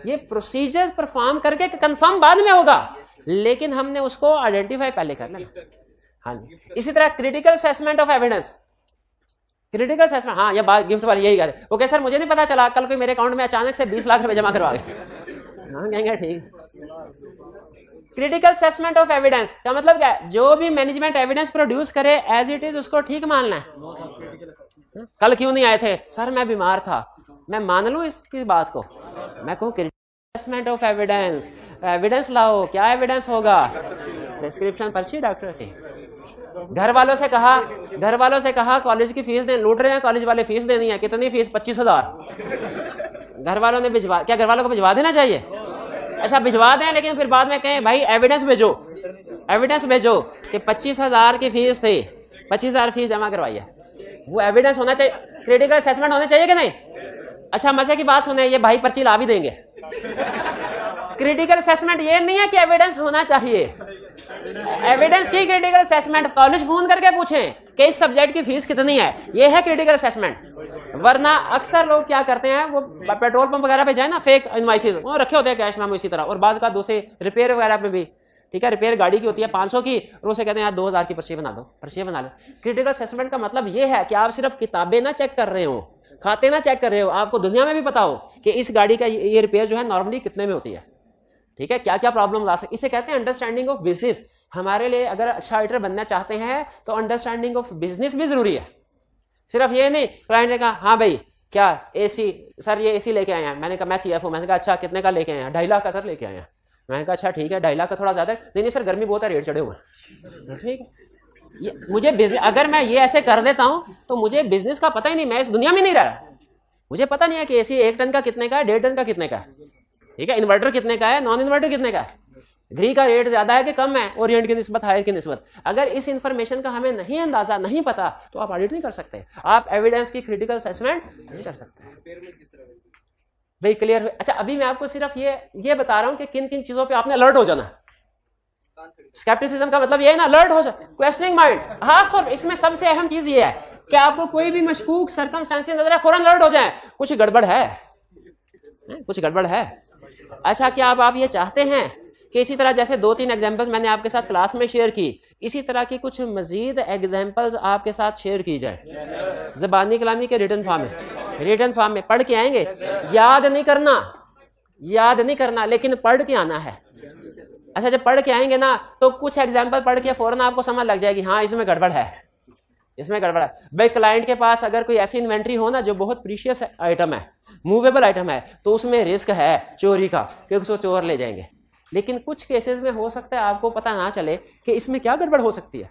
ये प्रोसीजर परफॉर्म करके कंफर्म बाद में होगा लेकिन हमने उसको आइडेंटिफाई पहले करना हाँ जी इसी तरह critical assessment of evidence critical assessment हाँ या गिफ्ट वाले यही कर वो ओके सर मुझे नहीं पता चला कल कोई मेरे अकाउंट में अचानक से बीस लाख रुपए जमा करवा गए हाँ, कहेंगे ठीक क्रिटिकल असेसमेंट ऑफ एविडेंस का मतलब क्या है जो भी मैनेजमेंट एविडेंस प्रोड्यूस करे एज इट इज उसको ठीक मानना है हाँ? कल क्यों नहीं आए थे सर मैं बीमार था मैं मान लू इस बात को मैं कहूँ असेसमेंट ऑफ एविडेंस एविडेंस लाओ क्या एविडेंस होगा प्रिस्क्रिप्शन पर्ची डॉक्टर की घर वालों से कहा घर वालों से कहा कॉलेज की फीस दे लूट रहे हैं कॉलेज वाले फीस देनी है कितनी फीस पच्चीस हजार घर वालों ने भिजवा क्या घर वालों को भिजवा देना चाहिए अच्छा भिजवा दें लेकिन फिर बाद में कहें भाई एविडेंस भेजो एविडेंस भेजो कि पच्चीस हज़ार की फीस थी पच्चीस हज़ार फीस जमा करवाइए वो एविडेंस होना चाहिए क्रिटिकल असेसमेंट होना चाहिए कि नहीं अच्छा मजे की बात सुने ये भाई पर्ची ला भी देंगे क्रिटिकल असेसमेंट ये नहीं है कि एविडेंस होना चाहिए एविडेंस की क्रिटिकल असेसमेंट कॉलेज फोन करके पूछें कि इस सब्जेक्ट की फीस कितनी है ये है क्रिटिकल असेसमेंट वरना अक्सर लोग क्या करते हैं वो हम्म। पेट्रोल पंप वगैरह पे जाए ना फेक इन्वाइसिस रखे होते हैं कैश में इसी तरह और बाज का दूसरे रिपेयर वगैरह में भी ठीक है रिपेयर गाड़ी की होती है 500 की और उसे कहते हैं यार 2000 की पर्ची बना दो पर्ची बना ले क्रिटिकल असेसमेंट का मतलब ये है कि आप सिर्फ किताबें ना चेक कर रहे हो खाते ना चेक कर रहे हो आपको दुनिया में भी पता हो कि इस गाड़ी का ये रिपेयर जो है नॉर्मली कितने में होती है ठीक है क्या क्या प्रॉब्लम ला सकते इसे कहते हैं अंडरस्टैंडिंग ऑफ बिजनेस हमारे लिए अगर अच्छा ऑडिटर बनना चाहते हैं तो अंडरस्टैंडिंग ऑफ बिजनेस भी जरूरी है सिर्फ ये नहीं क्लाइंट ने कहा हाँ भाई क्या एसी सर ये एसी लेके आए हैं मैंने कहा मैं सी एफ मैंने कहा अच्छा कितने का लेके आए हैं ढाई लाख का सर लेके आए हैं मैंने कहा अच्छा ठीक है ढाई लाख का थोड़ा ज़्यादा नहीं नहीं सर गर्मी बहुत है रेट चढ़े हुए ठीक है ये मुझे बिजनेस अगर मैं ये ऐसे कर देता हूँ तो मुझे बिजनेस का पता ही नहीं मैं इस दुनिया में नहीं रहा मुझे पता नहीं है कि सी एक टन का कितने का है डेढ़ टन का कितने का है ठीक है इन्वर्टर कितने का है नॉन इन्वर्टर कितने का है घी का रेट ज्यादा है कि कम है ओरिएंट की नस्बत हायर की नस्बत अगर इस इंफॉर्मेशन का हमें नहीं अंदाजा नहीं पता तो आप ऑडिट नहीं कर सकते आप एविडेंस की क्रिटिकल असेसमेंट नहीं कर सकते भाई क्लियर हुए अच्छा अभी मैं आपको सिर्फ ये ये बता रहा हूँ कि किन किन चीजों पे आपने अलर्ट हो जाना स्केप्टिसिज्म का मतलब ये है ना अलर्ट हो जाए क्वेश्चनिंग माइंड हाँ सर इसमें सबसे अहम चीज ये है कि आपको कोई भी मशकूक सरकम नजर है फौरन अलर्ट हो जाए कुछ गड़बड़ है कुछ गड़बड़ है अच्छा क्या आप ये चाहते हैं कि इसी तरह जैसे दो तीन एग्जाम्पल्स मैंने आपके साथ क्लास में शेयर की इसी तरह की कुछ मजीद एग्जाम्पल्स आपके साथ शेयर की जाए जबानी कलामी के रिटर्न फॉर्म में रिटर्न फॉर्म में पढ़ के आएंगे याद नहीं करना याद नहीं करना लेकिन पढ़ के आना है अच्छा जब पढ़ के आएंगे ना तो कुछ एग्जाम्पल पढ़ के फ़ौरन आपको समझ लग जाएगी हाँ इसमें गड़बड़ है इसमें गड़बड़ है भाई क्लाइंट के पास अगर कोई ऐसी इन्वेंट्री हो ना जो बहुत प्रीशियस आइटम है मूवेबल आइटम है तो उसमें रिस्क है चोरी का क्योंकि उसको चोर ले जाएंगे लेकिन कुछ केसेस में हो सकता है आपको पता ना चले कि इसमें क्या गड़बड़ हो सकती है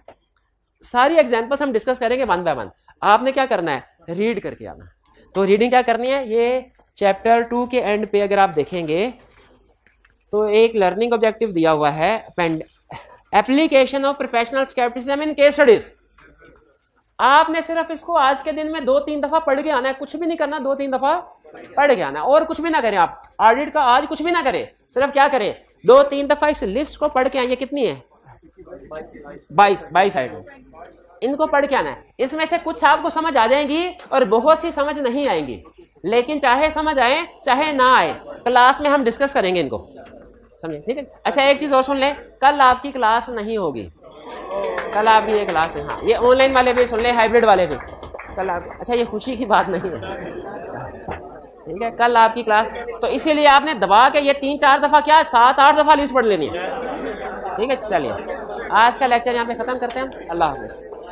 सारी एग्जाम्पल्स हम डिस्कस करेंगे वन बाय वन आपने क्या करना है रीड करके आना तो रीडिंग क्या करनी है ये चैप्टर टू के एंड पे अगर आप देखेंगे तो एक लर्निंग ऑब्जेक्टिव दिया हुआ है application of professional scepticism in case studies आपने सिर्फ इसको आज के दिन में दो तीन दफा पढ़ के आना है कुछ भी नहीं करना दो तीन दफा पढ़ के आना है और कुछ भी ना करें आप ऑडिट का आज कुछ भी ना करें सिर्फ क्या करें दो तीन दफा इस लिस्ट को पढ़ के आइए कितनी है बाईस बाईस आइटम इनको पढ़ के आना है इसमें से कुछ आपको समझ आ जाएंगी और बहुत सी समझ नहीं आएंगी लेकिन चाहे समझ आए चाहे ना आए क्लास में हम डिस्कस करेंगे इनको समझे ठीक है अच्छा एक चीज़ और सुन ले कल आपकी क्लास नहीं होगी कल आपकी ये क्लास नहीं हाँ ये ऑनलाइन वाले भी सुन ले हाइब्रिड वाले भी कल आप अच्छा ये खुशी की बात नहीं है ठीक है कल आपकी क्लास तो इसीलिए आपने दबा के ये तीन चार दफ़ा क्या सात आठ दफ़ा लिस्ट पढ़ लेनी है ठीक है चलिए आज का लेक्चर यहाँ पे ख़त्म करते हैं अल्लाह हाफिज़